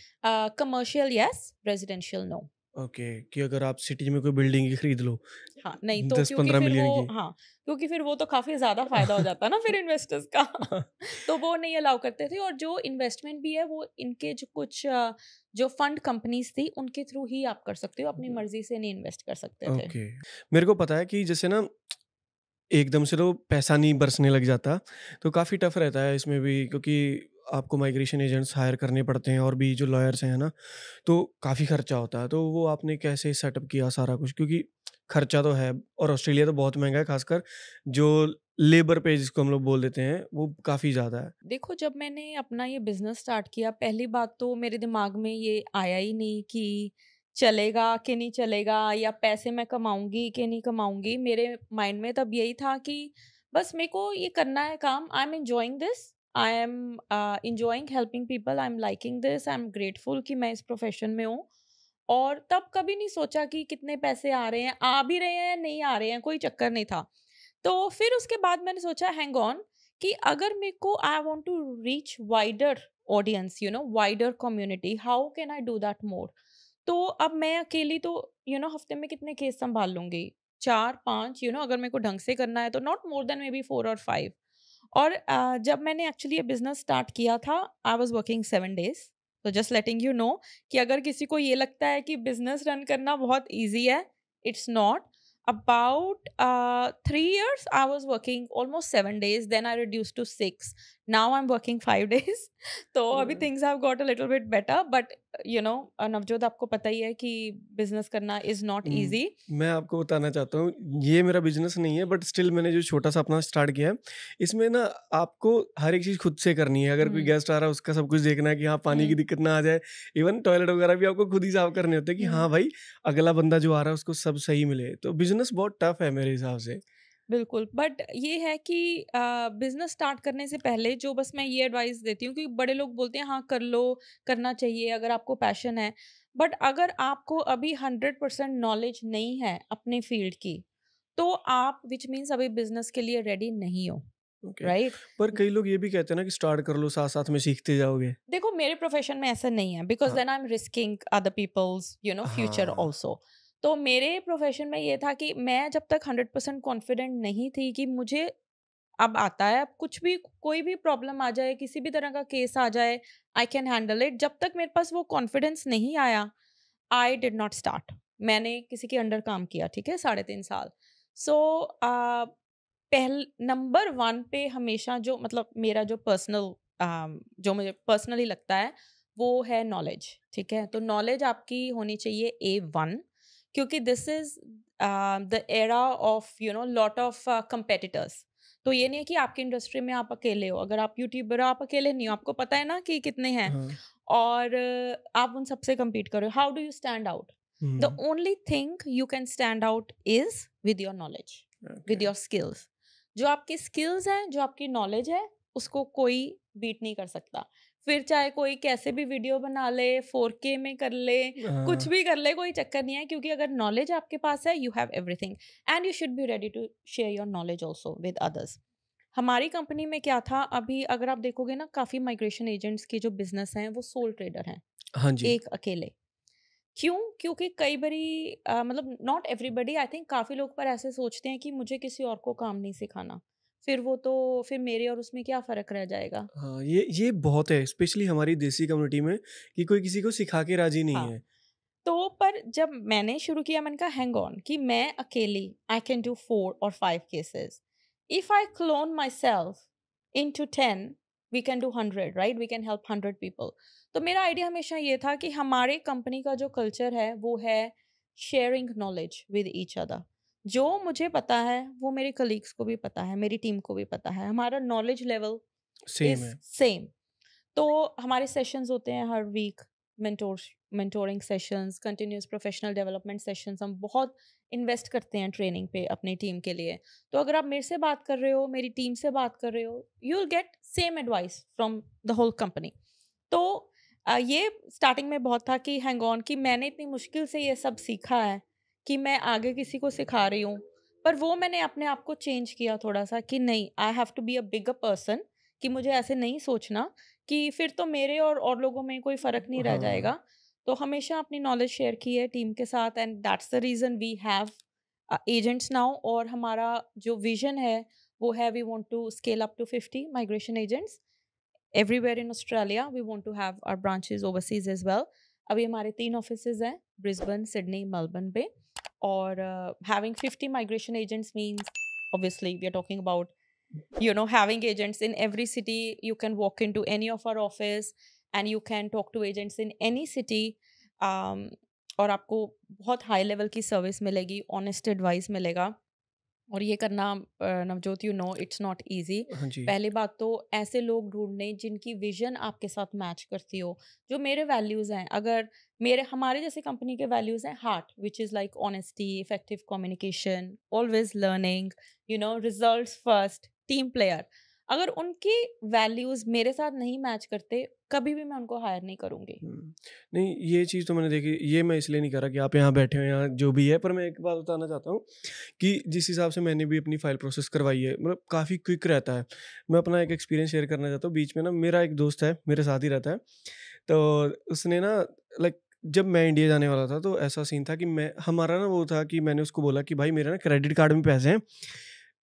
commercial yes residential no okay okay, कि अगर आप सिटी में कोई बिल्डिंग ही खरीद लो हाँ नहीं तो क्योंकि फिर वो की हाँ क्योंकि फिर वो तो काफ़ी ज़्यादा फायदा हो जाता ना फिर इन्वेस्टर्स का तो वो नहीं अलाउ करते थे और जो इन्वेस्टमेंट भी है वो इनके जो कुछ जो फंड कंपनीज थी उनके थ्रू ही आप कर सकते हो अपनी हम्म। मर्जी से नहीं इन्वेस्ट कर सकते थे ओके okay. मेरे को पता है कि जैसे ना एकदम से तो पैसा नहीं बरसने लग जाता तो काफ़ी टफ रहता है इसमें भी क्योंकि आपको माइग्रेशन एजेंट्स हायर करने पड़ते हैं और भी जो लॉयर्स हैं ना तो काफ़ी खर्चा होता है तो वो आपने कैसे सेटअप किया सारा कुछ क्योंकि खर्चा तो है और ऑस्ट्रेलिया तो बहुत महंगा है खासकर जो लेबर पे जिसको हम लोग बोल देते हैं वो काफ़ी ज़्यादा है देखो जब मैंने अपना ये बिजनेस स्टार्ट किया पहली बात तो मेरे दिमाग में ये आया ही नहीं कि चलेगा कि नहीं चलेगा या पैसे मैं कमाऊंगी कि नहीं कमाऊंगी मेरे माइंड में तब यही था कि बस मेरे को ये करना है काम I am enjoying this I am enjoying helping people I am liking this I am grateful कि मैं इस प्रोफेशन में हूँ और तब कभी नहीं सोचा कि कितने पैसे आ रहे हैं आ भी रहे हैं नहीं आ रहे हैं कोई चक्कर नहीं था तो फिर उसके बाद मैंने सोचा हैंग ऑन कि अगर मेरे को I want to reach wider audience you know wider community how can I do that more तो अब मैं अकेली तो यू you नो know, हफ्ते में कितने केस संभाल लूँगी चार पाँच यू नो अगर मेरे को ढंग से करना है तो not more than maybe four और फाइव और uh, जब मैंने एक्चुअली ये बिज़नेस स्टार्ट किया था I was working seven days तो जस्ट लेटिंग यू नो कि अगर किसी को ये लगता है कि बिज़नेस रन करना बहुत ईजी है it's not about three years I was working almost seven days then I reduce to six now I am working five days तो अभी things have got a little bit better but you know Navjot आपको पता ही है कि business करना is not easy मैं आपको बताना चाहता हूँ ये मेरा बिजनेस नहीं है बट स्टिल मैंने जो छोटा सा अपना स्टार्ट किया है इसमें ना आपको हर एक चीज़ खुद से करनी है अगर कोई गेस्ट hmm. आ रहा है उसका सब कुछ देखना है कि हाँ पानी की hmm. दिक्कत ना आ जाए इवन टॉयलेट वगैरह भी आपको खुद ही साफ करने होते हैं कि hmm. हाँ भाई अगला बंदा जो आ रहा है उसको सब सही मिले तो बिजनेस बहुत टफ है मेरे हिसाब से बिल्कुल बट ये है कि बिज़नेस स्टार्ट करने से पहले जो बस मैं ये एडवाइस देती हूँ कि बड़े लोग बोलते हैं हाँ कर लो करना चाहिए अगर आपको पैशन है बट अगर आपको अभी हंड्रेड परसेंट नॉलेज नहीं है अपने फील्ड की तो आप विच मीन्स अभी बिजनेस के लिए रेडी नहीं हो Okay. Right right? पर कई लोग ये भी कहते हैं ना कि स्टार्ट कर लो साथ साथ में सीखते जाओगे देखो मेरे प्रोफेशन में ऐसा नहीं है बिकॉज हाँ। Then I am risking other people's you know future also हाँ। तो मेरे प्रोफेशन में ये था कि मैं जब तक हंड्रेड परसेंट कॉन्फिडेंट नहीं थी कि मुझे अब आता है अब कुछ भी कोई भी प्रॉब्लम आ जाए किसी भी तरह का केस आ जाए आई कैन हैंडल इट जब तक मेरे पास वो कॉन्फिडेंस नहीं आया आई डिड नॉट स्टार्ट मैंने किसी के अंडर काम किया ठीक है साढ़े तीन साल सो so, uh, पहल नंबर वन पे हमेशा जो मतलब मेरा जो पर्सनल uh, जो मुझे पर्सनली लगता है वो है नॉलेज ठीक है तो नॉलेज आपकी होनी चाहिए ए वन क्योंकि this is the era of you know lot of competitors तो ये नहीं है कि आपकी इंडस्ट्री में आप अकेले हो अगर आप यूट्यूबर हो आप अकेले नहीं हो आपको पता है ना कि कितने हैं हाँ। और आप उन सबसे कम्पीट करो how do you stand out the only thing you can stand out is with your knowledge with your skills जो आपकी स्किल्स हैं जो आपकी नॉलेज है उसको कोई बीट नहीं कर सकता फिर चाहे कोई कैसे भी वीडियो बना ले फोर के में कर ले कुछ हाँ। भी कर ले कोई चक्कर नहीं है क्योंकि अगर नॉलेज आपके पास है you have everything and you should be ready to share your knowledge also with others हमारी कंपनी में क्या था अभी अगर आप देखोगे ना काफ़ी माइग्रेशन एजेंट्स के जो बिजनेस हैं वो सोल ट्रेडर हैं हाँ जी एक अकेले क्यों क्योंकि कई बारी मतलब नॉट एवरीबडी आई थिंक काफ़ी लोग पर ऐसे सोचते हैं कि मुझे किसी और को काम नहीं सिखाना फिर वो तो फिर मेरे और उसमें क्या फ़र्क रह जाएगा हाँ ये ये बहुत है स्पेशली हमारी देसी कम्युनिटी में कि कोई किसी को सिखा के राजी नहीं हाँ. है तो पर जब मैंने शुरू किया मन का हैंग ऑन कि मैं अकेली आई कैन डू फोर और five cases if I clone myself into ten we can do hundred right we can help hundred people तो मेरा आइडिया हमेशा ये था कि हमारे कंपनी का जो कल्चर है वो है sharing knowledge with each other जो मुझे पता है वो मेरे कलीग्स को भी पता है मेरी टीम को भी पता है हमारा नॉलेज लेवल सेम है सेम तो हमारे सेशंस होते हैं हर week mentor mentoring sessions continuous professional development sessions हम बहुत इन्वेस्ट करते हैं ट्रेनिंग पे अपनी टीम के लिए तो अगर आप मेरे से बात कर रहे हो मेरी टीम से बात कर रहे हो you will get same advice from the whole company तो ये स्टार्टिंग में बहुत था कि हैंग ऑन कि मैंने इतनी मुश्किल से ये सब सीखा है कि मैं आगे किसी को सिखा रही हूँ पर वो मैंने अपने आप को चेंज किया थोड़ा सा कि नहीं I have to be a big person कि मुझे ऐसे नहीं सोचना कि फिर तो मेरे और और लोगों में कोई फ़र्क नहीं रह जाएगा हाँ। तो हमेशा अपनी नॉलेज शेयर की है टीम के साथ and that's the reason we have agents now और हमारा जो विजन है वो है we want to scale up to fifty migration agents everywhere in Australia we want to have our branches overseas as well अभी हमारे तीन ऑफिसज़ हैं ब्रिस्बन सिडनी मेलबर्न पे or uh, having 50 migration agents means obviously we are talking about you know having agents in every city you can walk into any of our office and you can talk to agents in any city um, और आपको बहुत high level की service मिलेगी honest advice मिलेगा और ये करना Navjot you know it's not easy पहली बात तो ऐसे लोग ढूंढने जिनकी विजन आपके साथ मैच करती हो जो मेरे वैल्यूज़ हैं अगर मेरे हमारे जैसे कंपनी के वैल्यूज़ हैं heart which is like honesty effective communication always learning you know result first team player अगर उनकी वैल्यूज मेरे साथ नहीं मैच करते कभी भी मैं उनको हायर नहीं करूंगी नहीं ये चीज़ तो मैंने देखी ये मैं इसलिए नहीं करा कि आप यहाँ बैठे हो यहाँ जो भी है पर मैं एक बात बताना चाहता हूँ कि जिस हिसाब से मैंने भी अपनी फाइल प्रोसेस करवाई है मतलब काफ़ी क्विक रहता है मैं अपना एक एक्सपीरियंस शेयर करना चाहता हूँ बीच में ना मेरा एक दोस्त है मेरे साथ ही रहता है तो उसने ना लाइक जब मैं इंडिया जाने वाला था तो ऐसा सीन था कि मैं हमारा ना वो था कि मैंने उसको बोला कि भाई मेरे ना क्रेडिट कार्ड में पैसे हैं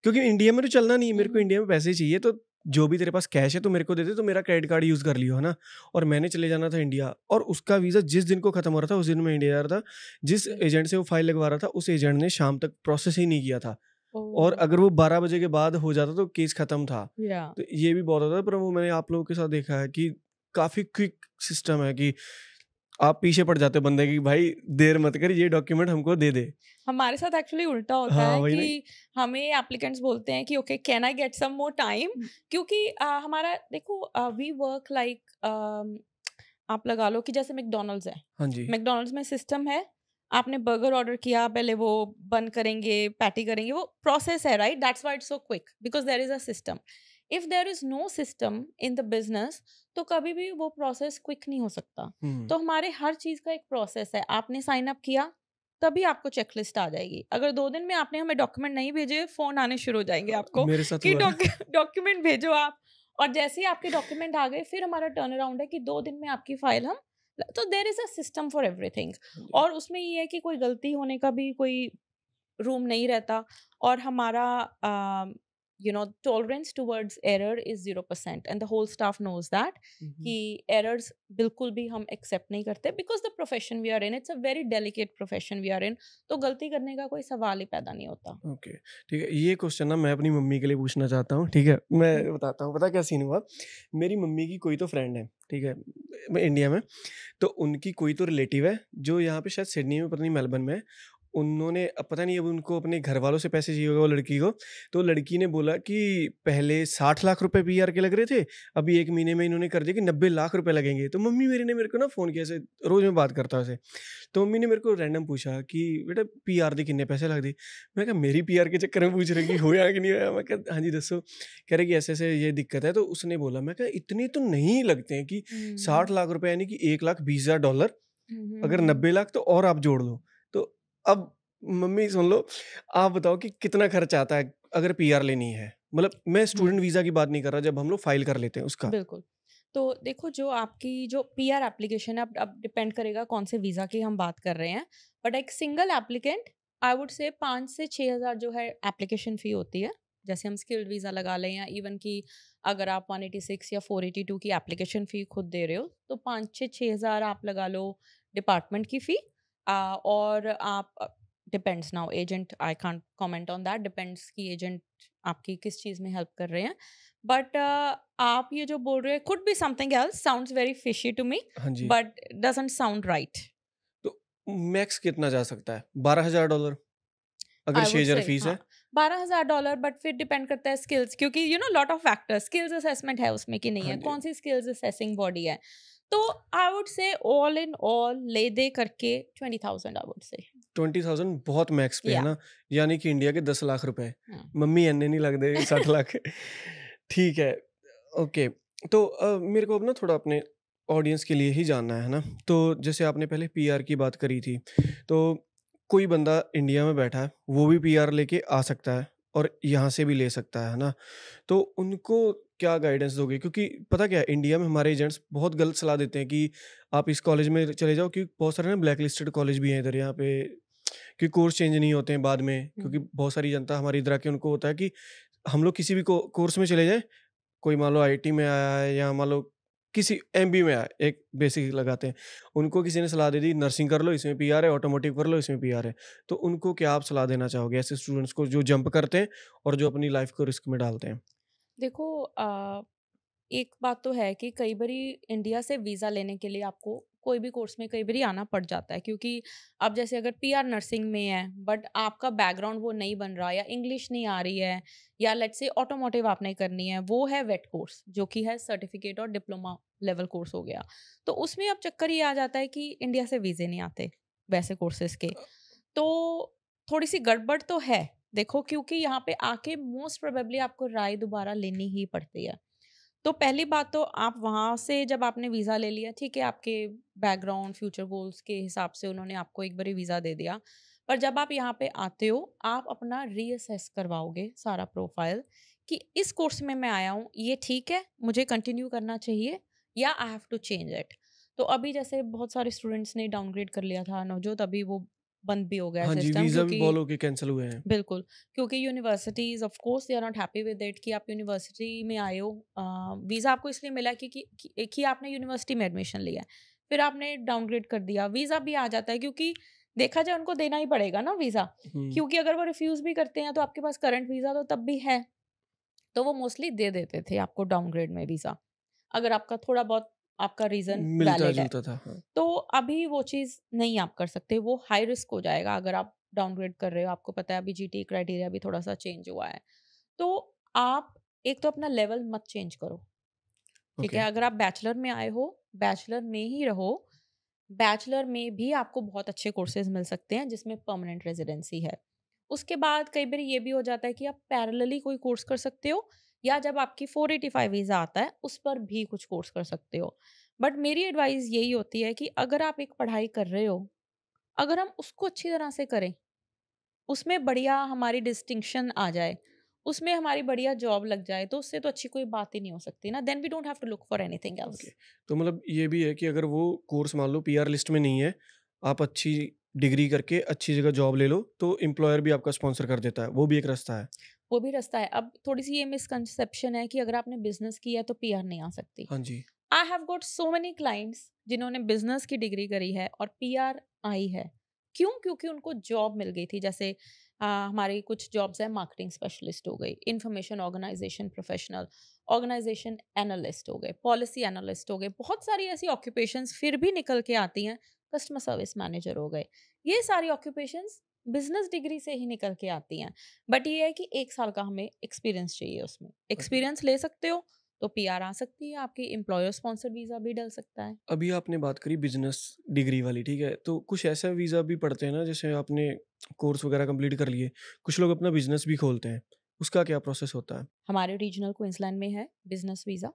क्योंकि इंडिया में तो चलना नहीं है मेरे को हम्म। इंडिया में पैसे चाहिए तो जो भी तेरे पास कैश है तो मेरे को दे दे तो मेरा क्रेडिट कार्ड यूज़ कर लियो है ना और मैंने चले जाना था इंडिया और उसका वीज़ा जिस दिन को ख़त्म हो रहा था उस दिन में इंडिया जा रहा था जिस एजेंट हम्म। से वो फाइल लगवा रहा था उस एजेंट ने शाम तक प्रोसेस ही नहीं किया था और अगर वो बारह बजे के बाद हो जाता तो केस खत्म था तो ये भी बहुत होता पर वो मैंने आप लोगों के साथ देखा है कि काफ़ी क्विक सिस्टम है कि आप पीछे पड़ जाते हो बंदे की भाई देर मत कर ये डॉक्यूमेंट हमको दे दे हमारे साथ एक्चुअली उल्टा होता हाँ, है कि हमें एप्लीकेंट्स बोलते हैं कि okay can I get some more time क्योंकि आ, हमारा देखो वी वर्क लाइक आप लगा लो कि जैसे मैकडोनल्ड्स है हाँ जी मैकडोनल्ड्स में सिस्टम है आपने बर्गर ऑर्डर किया पहले वो बन करेंगे पैटी करेंगे वो प्रोसेस है right that's why it's so quick because there is a system if there is no system in the business तो कभी भी वो प्रोसेस क्विक नहीं हो सकता hmm. तो हमारे हर चीज का एक प्रोसेस है आपने साइन अप किया तभी आपको चेकलिस्ट आ जाएगी अगर दो दिन में आपने हमें डॉक्यूमेंट नहीं भेजे फोन आने शुरू हो जाएंगे आपको कि डॉक्यूमेंट भेजो आप और जैसे ही आपके डॉक्यूमेंट आ गए फिर हमारा टर्न अराउंड है कि दो दिन में आपकी फाइल हम तो there is a system for everything और उसमें ये है कि कोई गलती होने का भी कोई रूम नहीं रहता और हमारा आ, you know tolerance towards error is 0% and the whole staff knows that mm-hmm. ki errors bilkul bhi hum accept nahi karte because the profession we are in it's a very delicate profession we are in to galti karne ka koi sawal hi paida nahi hota okay okay. ठीक है ये question ना मैं अपनी mummy के लिए पूछना चाहता हूँ ठीक है मैं बताता हूँ पता क्या सीन हुआ मेरी मम्मी की कोई तो फ्रेंड है ठीक है इंडिया में तो उनकी कोई तो रिलेटिव है जो यहाँ पे शायद सिडनी में पता नहीं मेलबर्न में उन्होंने पता नहीं अब उनको अपने घर वालों से पैसे चाहिए होगा वो लड़की को तो लड़की ने बोला कि पहले साठ लाख रुपए पी के लग रहे थे अभी एक महीने में इन्होंने कर दिया कि नब्बे लाख रुपए लगेंगे तो मम्मी मेरी ने मेरे को ना फ़ोन किया से रोज़ मैं बात करता उसे तो मम्मी ने मेरे को रैंडम पूछा कि बेटा पी आर दे किन्ने पैसे लग मैं कहा मेरी पी के चक्कर में पूछ रही कि होया कि नहीं होया मैं क्या हाँ जी दसो कह रहे कि ऐसे ऐसे ये दिक्कत है तो उसने बोला मैं कहा इतने तो नहीं लगते हैं कि साठ लाख रुपए यानी कि एक लाख बीस हज़ार डॉलर अगर नब्बे लाख तो और आप जोड़ दो अब मम्मी सुन लो आप बताओ कि कितना खर्च आता है अगर पीआर लेनी है मतलब मैं स्टूडेंट वीजा की बात नहीं कर रहा जब हम लोग फाइल कर लेते हैं उसका बिल्कुल तो देखो जो आपकी जो पीआर एप्लीकेशन है अब डिपेंड करेगा कौन से वीज़ा की हम बात कर रहे हैं बट एक सिंगल एप्लीकेंट आई वुड से पाँच से छः हज़ार जो है एप्लीकेशन फ़ी होती है जैसे हम स्किल्ड वीज़ा लगा लें या इवन कि अगर आप 186 या 482 की एप्लीकेशन फ़ी खुद दे रहे हो तो पाँच से छः हज़ार आप लगा लो डिपार्टमेंट की फ़ी और आप depends now agent I can't comment on that depends कि एजेंट आपकी किस चीज़ में हेल्प कर रहे हैं बट uh, आप ये जो बोल रहे हैं could be something else sounds very fishy to me but doesn't sound right तो मैक्स कितना जा सकता है बारह हजार डॉलर अगर छह हजार फीस हाँ, है बारह हजार डॉलर बट फिर डिपेंड करता है स्किल्स क्योंकि you know lot of factors skills assessment है उसमें कि नहीं है हाँ कौन सी स्किल्स असेसिंग बॉडी है तो I would say all in all ले दे करके twenty thousand I would say twenty thousand बहुत मैक्स पे है ना यानी कि इंडिया के दस लाख रुपए हाँ। मम्मी एने नहीं लगते सात लाख ठीक है ओके तो uh, मेरे को अब ना थोड़ा अपने ऑडियंस के लिए ही जानना है ना तो जैसे आपने पहले पीआर की बात करी थी तो कोई बंदा इंडिया में बैठा है वो भी पीआर लेके आ सकता है और यहाँ से भी ले सकता है ना तो उनको क्या गाइडेंस दोगे क्योंकि पता क्या है इंडिया में हमारे एजेंट्स बहुत गलत सलाह देते हैं कि आप इस कॉलेज में चले जाओ क्योंकि बहुत सारे ना ब्लैक लिस्टेड कॉलेज भी हैं इधर यहाँ पे कि कोर्स चेंज नहीं होते हैं बाद में क्योंकि हम्म। बहुत सारी जनता हमारी इधर आके उनको होता है कि हम लोग किसी भी कोर्स में चले जाएँ कोई मान लो आई में आया है या मान लो किसी एम में आए एक बेसिक लगाते हैं उनको किसी ने सलाह दे दी नर्सिंग कर लो इसमें पी है ऑटोमोटिव कर लो इसमें पी है तो उनको क्या आप सलाह देना चाहोगे ऐसे स्टूडेंट्स को जो जंप करते हैं और जो अपनी लाइफ को रिस्क में डालते हैं देखो आ, एक बात तो है कि कई बार इंडिया से वीज़ा लेने के लिए आपको कोई भी कोर्स में कई बार आना पड़ जाता है क्योंकि अब जैसे अगर पीआर नर्सिंग में है बट आपका बैकग्राउंड वो नहीं बन रहा या इंग्लिश नहीं आ रही है या लेट से ऑटोमोटिव आपने करनी है वो है वेट कोर्स जो कि है सर्टिफिकेट और डिप्लोमा लेवल कोर्स हो गया तो उसमें अब चक्कर ये आ जाता है कि इंडिया से वीज़े नहीं आते वैसे कोर्सेज के तो थोड़ी सी गड़बड़ तो है देखो क्योंकि यहाँ पे आके मोस्ट प्रोबेबली आपको राय दोबारा लेनी ही पड़ती है तो पहली बात तो आप वहाँ से जब आपने वीज़ा ले लिया ठीक है आपके बैकग्राउंड फ्यूचर गोल्स के हिसाब से उन्होंने आपको एक बारी वीज़ा दे दिया पर जब आप यहाँ पे आते हो आप अपना रीअसेस करवाओगे सारा प्रोफाइल कि इस कोर्स में मैं आया हूँ ये ठीक है मुझे कंटिन्यू करना चाहिए या I have to change it तो अभी जैसे बहुत सारे स्टूडेंट्स ने डाउनग्रेड कर लिया था नवजोत अभी वो बंद भी हो गया हाँ सिस्टम वीजा भी बॉल होके कैंसिल हुए हैं बिल्कुल क्योंकि universities of course they are not happy with it कि आप यूनिवर्सिटी में आए हो वीज़ा आपको इसलिए मिला कि, कि, कि, एक ही आपने यूनिवर्सिटी में एडमिशन लिया फिर आपने डाउनग्रेड कर दिया वीज़ा भी आ जाता है क्योंकि देखा जाए उनको देना ही पड़ेगा ना वीज़ा हम्म। क्योंकि अगर वो रिफ्यूज़ भी करते हैं तो आपके पास करंट वीज़ा तो तब भी है तो वो मोस्टली दे देते थे आपको डाउनग्रेड में वीज़ा अगर आपका थोड़ा बहुत आपका रीजन मिलता जुलता था हाँ। तो अभी वो चीज नहीं आप कर सकते वो हाई रिस्क हो जाएगा अगर आप डाउनग्रेड कर रहे हो आपको पता है अभी जीटी क्राइटेरिया भी थोड़ा सा चेंज हुआ है तो आप एक तो अपना लेवल मत चेंज करो ठीक okay. है अगर आप बैचलर में आए हो बैचलर में ही रहो बैचलर में भी आपको बहुत अच्छे कोर्सेज मिल सकते हैं जिसमें परमानेंट रेजिडेंसी है उसके बाद कई बार ये भी हो जाता है कि आप पैरेलली कोई कोर्स कर सकते हो या जब आपकी 485 वीज़ा आता है उस पर भी कुछ कोर्स कर सकते हो बट मेरी एडवाइस यही होती है कि अगर आप एक पढ़ाई कर रहे हो अगर हम उसको अच्छी तरह से करें उसमें बढ़िया हमारी डिस्टिंक्शन आ जाए उसमें हमारी बढ़िया जॉब लग जाए तो उससे तो अच्छी कोई बात ही नहीं हो सकती ना then we don't have to look for anything else तो मतलब ये भी है कि अगर वो कोर्स मान लो पीआर लिस्ट में नहीं है आप अच्छी डिग्री करके अच्छी जगह जॉब ले लो तो एम्प्लॉयर भी आपका स्पॉन्सर कर देता है वो भी एक रास्ता है वो भी रास्ता है अब थोड़ी सी ये मिसकनसेप्शन है कि अगर आपने बिजनेस किया है तो पीआर नहीं आ सकती हाँ जी I have got so many clients जिन्होंने बिजनेस की डिग्री करी है और पीआर आई है क्यों क्योंकि उनको जॉब मिल गई थी जैसे आ, हमारी कुछ जॉब्स हैं मार्केटिंग स्पेशलिस्ट हो गई information organisation professional organisation analyst हो गए पॉलिसी एनालिस्ट हो गए बहुत सारी ऐसी ऑक्यूपेशंस फिर भी निकल के आती हैं कस्टमर सर्विस मैनेजर हो गए ये सारी ऑक्यूपेशंस बिजनेस डिग्री से ही निकल के आती हैं बट ये है कि एक साल का हमें एक्सपीरियंस चाहिए उसमें हम्म। एक्सपीरियंस ले सकते हो तो पीआर आ सकती है आपकी एम्प्लॉयर स्पॉन्सर वीजा भी डल सकता है अभी आपने बात करी बिजनेस डिग्री वाली ठीक है तो कुछ ऐसा वीजा भी पढ़ते हैं ना जैसे आपने कोर्स वगैरह कंप्लीट कर लिए कुछ लोग अपना बिजनेस भी खोलते हैं उसका क्या प्रोसेस होता है हमारे रीजनल क्विंसलैंड में है बिजनेस वीजा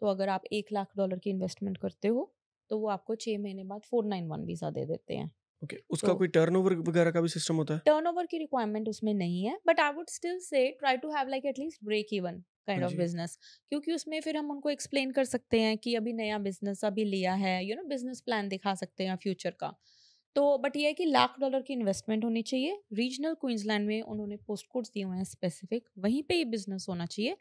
तो अगर आप एक लाख डॉलर की इन्वेस्टमेंट करते हो तो वो आपको छः महीने बाद फोर नाइन वन वीज़ा दे देते हैं ओके okay. उसका so, तो कोई टर्नओवर वगैरह का भी सिस्टम होता है टर्नओवर की रिक्वायरमेंट उसमें नहीं है but I would still say try to have like at least break even kind of business क्योंकि उसमें फिर हम उनको एक्सप्लेन कर सकते हैं कि अभी नया बिजनेस अभी लिया है यू नो बिजनेस प्लान दिखा सकते हैं फ्यूचर का तो बट ये है कि लाख डॉलर की इन्वेस्टमेंट होनी चाहिए रीजनल क्वींसलैंड में उन्होंने पोस्ट कोड्स दिए हुए हैं स्पेसिफिक वहीं पे ये बिजनेस होना चाहिए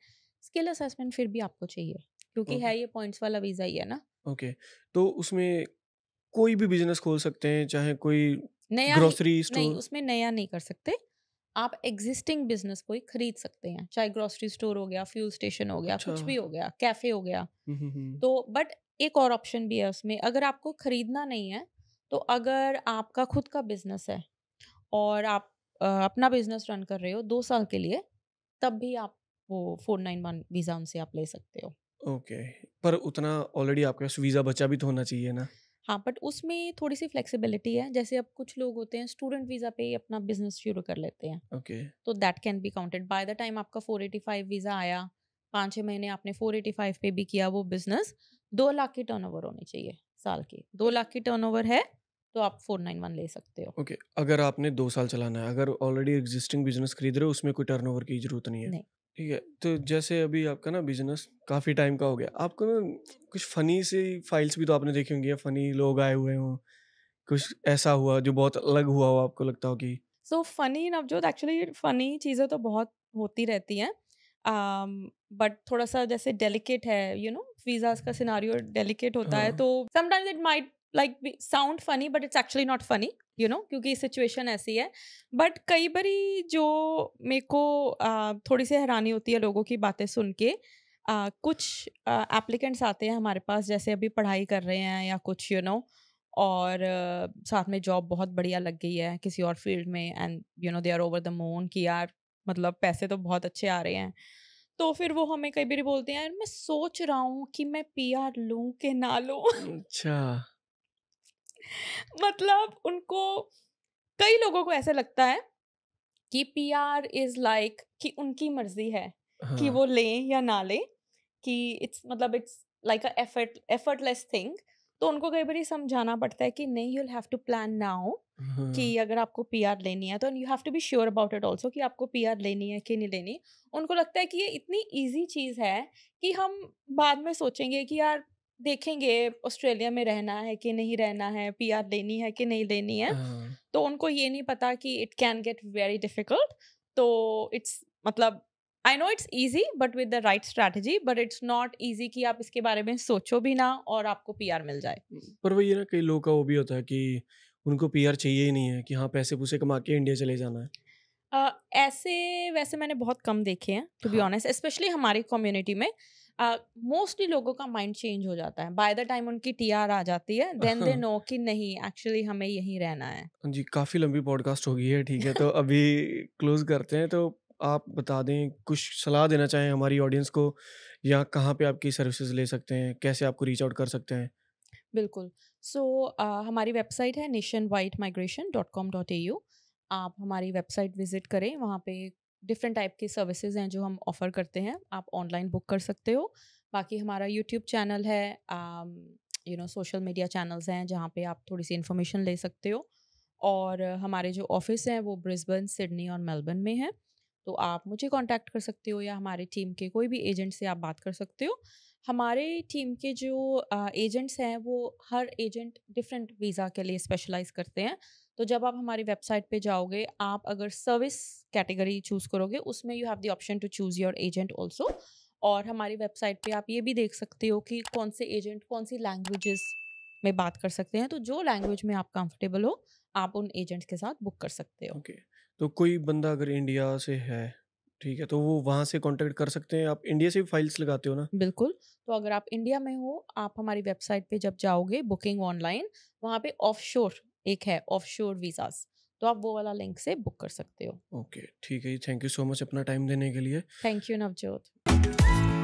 स्किल असेसमेंट फिर भी आपको चाहिए क्योंकि okay. है ये पॉइंट्स वाला वीज़ा ही है ना ओके okay. तो उसमें कोई भी बिजनेस खोल सकते हैं चाहे कोई नया ग्रोसरी स्टोर नहीं उसमें नया नहीं कर सकते आप एग्जिस्टिंग बिजनेस को ही खरीद सकते हैं चाहे ग्रोसरी स्टोर हो गया फ्यूल स्टेशन हो गया अच्छा। कुछ भी हो गया कैफे हो गया हम्म, हम्म, हम्म। तो बट एक और ऑप्शन भी है उसमें अगर आपको खरीदना नहीं है तो अगर आपका खुद का बिजनेस है और आप आ, अपना बिजनेस रन कर रहे हो दो साल के लिए तब भी आप वो फोर नाइन वन वीज़ा उनसे आप ले सकते हो ओके okay. पर उतना ऑलरेडी आपके पास वीज़ा बचा भी तो होना चाहिए ना हाँ बट उसमें थोड़ी सी फ्लेक्सिबिलिटी है जैसे अब कुछ लोग होते हैं स्टूडेंट वीज़ा पे ही अपना बिजनेस शुरू कर लेते हैं ओके okay. तो that can be counted by the time आपका 485 वीज़ा आया पाँच छः महीने आपने 485 पे भी किया वो बिजनेस दो लाख की टर्नओवर होनी चाहिए साल की दो लाख की टर्नओवर है तो आप फोर ले सकते हो ओके okay. अगर आपने दो साल चलाना है अगर ऑलरेडी एग्जिस्टिंग बिजनेस खरीद रहे हो उसमें कोई टर्नओवर की जरूरत नहीं है नहीं ठीक है तो जैसे अभी आपका ना बिजनेस काफ़ी टाइम का हो गया आपको ना कुछ फ़नी से फाइल्स भी तो आपने देखी होंगी फ़नी लोग आए हुए हों कुछ ऐसा हुआ जो बहुत अलग हुआ हो आपको लगता हो कि so funny Navjot actually funny चीज़ें तो बहुत होती रहती हैं बट um, थोड़ा सा जैसे डेलिकेट है यू नो वीज़ाज का सिनारियो डेलिकेट होता हाँ. है तो sometimes it might like sound funny but it's actually not funny you know क्योंकि सिचुएशन ऐसी है बट कई बारी जो मेरे को uh, थोड़ी सी हैरानी होती है लोगों की बातें सुन के uh, कुछ एप्लीकेंट्स uh, आते हैं हमारे पास जैसे अभी पढ़ाई कर रहे हैं या कुछ यू you नो know, और साथ में जॉब बहुत बढ़िया लग गई है किसी और फील्ड में and you know they are over the moon कि यार मतलब पैसे तो बहुत अच्छे आ रहे हैं तो फिर वो हमें कई बार बोलते हैं यार मैं सोच रहा हूँ कि मैं पी आर लूँ कि ना लूँ अच्छा मतलब उनको कई लोगों को ऐसा लगता है कि पी आर इज लाइक कि उनकी मर्जी है हाँ. कि वो लें या ना लें कि इट्स मतलब it's like a effort effortless thing तो उनको कई बार समझाना पड़ता है कि नहीं you have to plan now कि हाँ। अगर आपको पीआर लेनी है तो you have to be sure about it also कि आपको पीआर लेनी है कि नहीं लेनी उनको लगता है कि ये इतनी ईजी चीज़ है कि हम बाद में सोचेंगे कि यार देखेंगे ऑस्ट्रेलिया में रहना है कि नहीं रहना है पी आर लेनी है कि नहीं लेनी है हाँ। तो उनको ये नहीं पता कि it can get very difficult तो इट्स मतलब I know it's easy but with the right strategy but it's not easy कि आप इसके बारे में सोचो भी ना और आपको पी आर मिल जाए पर वही ना कई लोगों का वो भी होता है कि उनको पी आर चाहिए ही नहीं है कि हाँ पैसे पूसे कमा के इंडिया चले जाना है uh, ऐसे वैसे मैंने बहुत कम देखे हैं टू बी ऑनेस्ट स्पेशली हमारी कम्युनिटी में मोस्टली uh, लोगों का माइंड चेंज हो जाता है बाय द टाइम उनकी टी आर आ जाती है देन दे नो कि नहीं एक्चुअली हमें यहीं रहना है जी काफ़ी लंबी पॉडकास्ट हो गई है ठीक है तो अभी क्लोज करते हैं तो आप बता दें कुछ सलाह देना चाहें हमारी ऑडियंस को या कहाँ पे आपकी सर्विसेज ले सकते हैं कैसे आपको रीच आउट कर सकते हैं बिल्कुल सो so, uh, हमारी वेबसाइट है nation wide migration dot com dot A U आप हमारी वेबसाइट विज़िट करें वहाँ पे डिफरेंट टाइप के सर्विसेज हैं जो हम ऑफ़र करते हैं आप ऑनलाइन बुक कर सकते हो बाकी हमारा यूट्यूब चैनल है you know social media channels हैं जहाँ पे आप थोड़ी सी इन्फॉर्मेशन ले सकते हो और हमारे जो ऑफिस हैं वो ब्रिस्बन सिडनी और मेलबर्न में हैं तो आप मुझे कांटेक्ट कर सकते हो या हमारे टीम के कोई भी एजेंट से आप बात कर सकते हो हमारे टीम के जो एजेंट्स uh, हैं वो हर एजेंट डिफरेंट वीज़ा के लिए स्पेशलाइज करते हैं तो जब आप हमारी वेबसाइट पे जाओगे आप अगर सर्विस कैटेगरी चूज़ करोगे उसमें you have the option to choose your agent also और हमारी वेबसाइट पे आप ये भी देख सकते हो कि कौन से एजेंट कौन सी लैंग्वेजेस में बात कर सकते हैं तो जो लैंग्वेज में आप कंफर्टेबल हो आप उन एजेंट्स के साथ बुक कर सकते हो ओके okay. तो कोई बंदा अगर इंडिया से है ठीक है तो वो वहाँ से कांटेक्ट कर सकते हैं आप इंडिया से भी फाइल्स लगाते हो ना बिल्कुल तो अगर आप इंडिया में हो आप हमारी वेबसाइट पे जब जाओगे बुकिंग ऑनलाइन वहाँ पे ऑफशोर एक है ऑफ शोर तो आप वो वाला लिंक से बुक कर सकते हो ओके ठीक है थैंक यू सो मच अपना टाइम देने के लिए थैंक यू नवजोत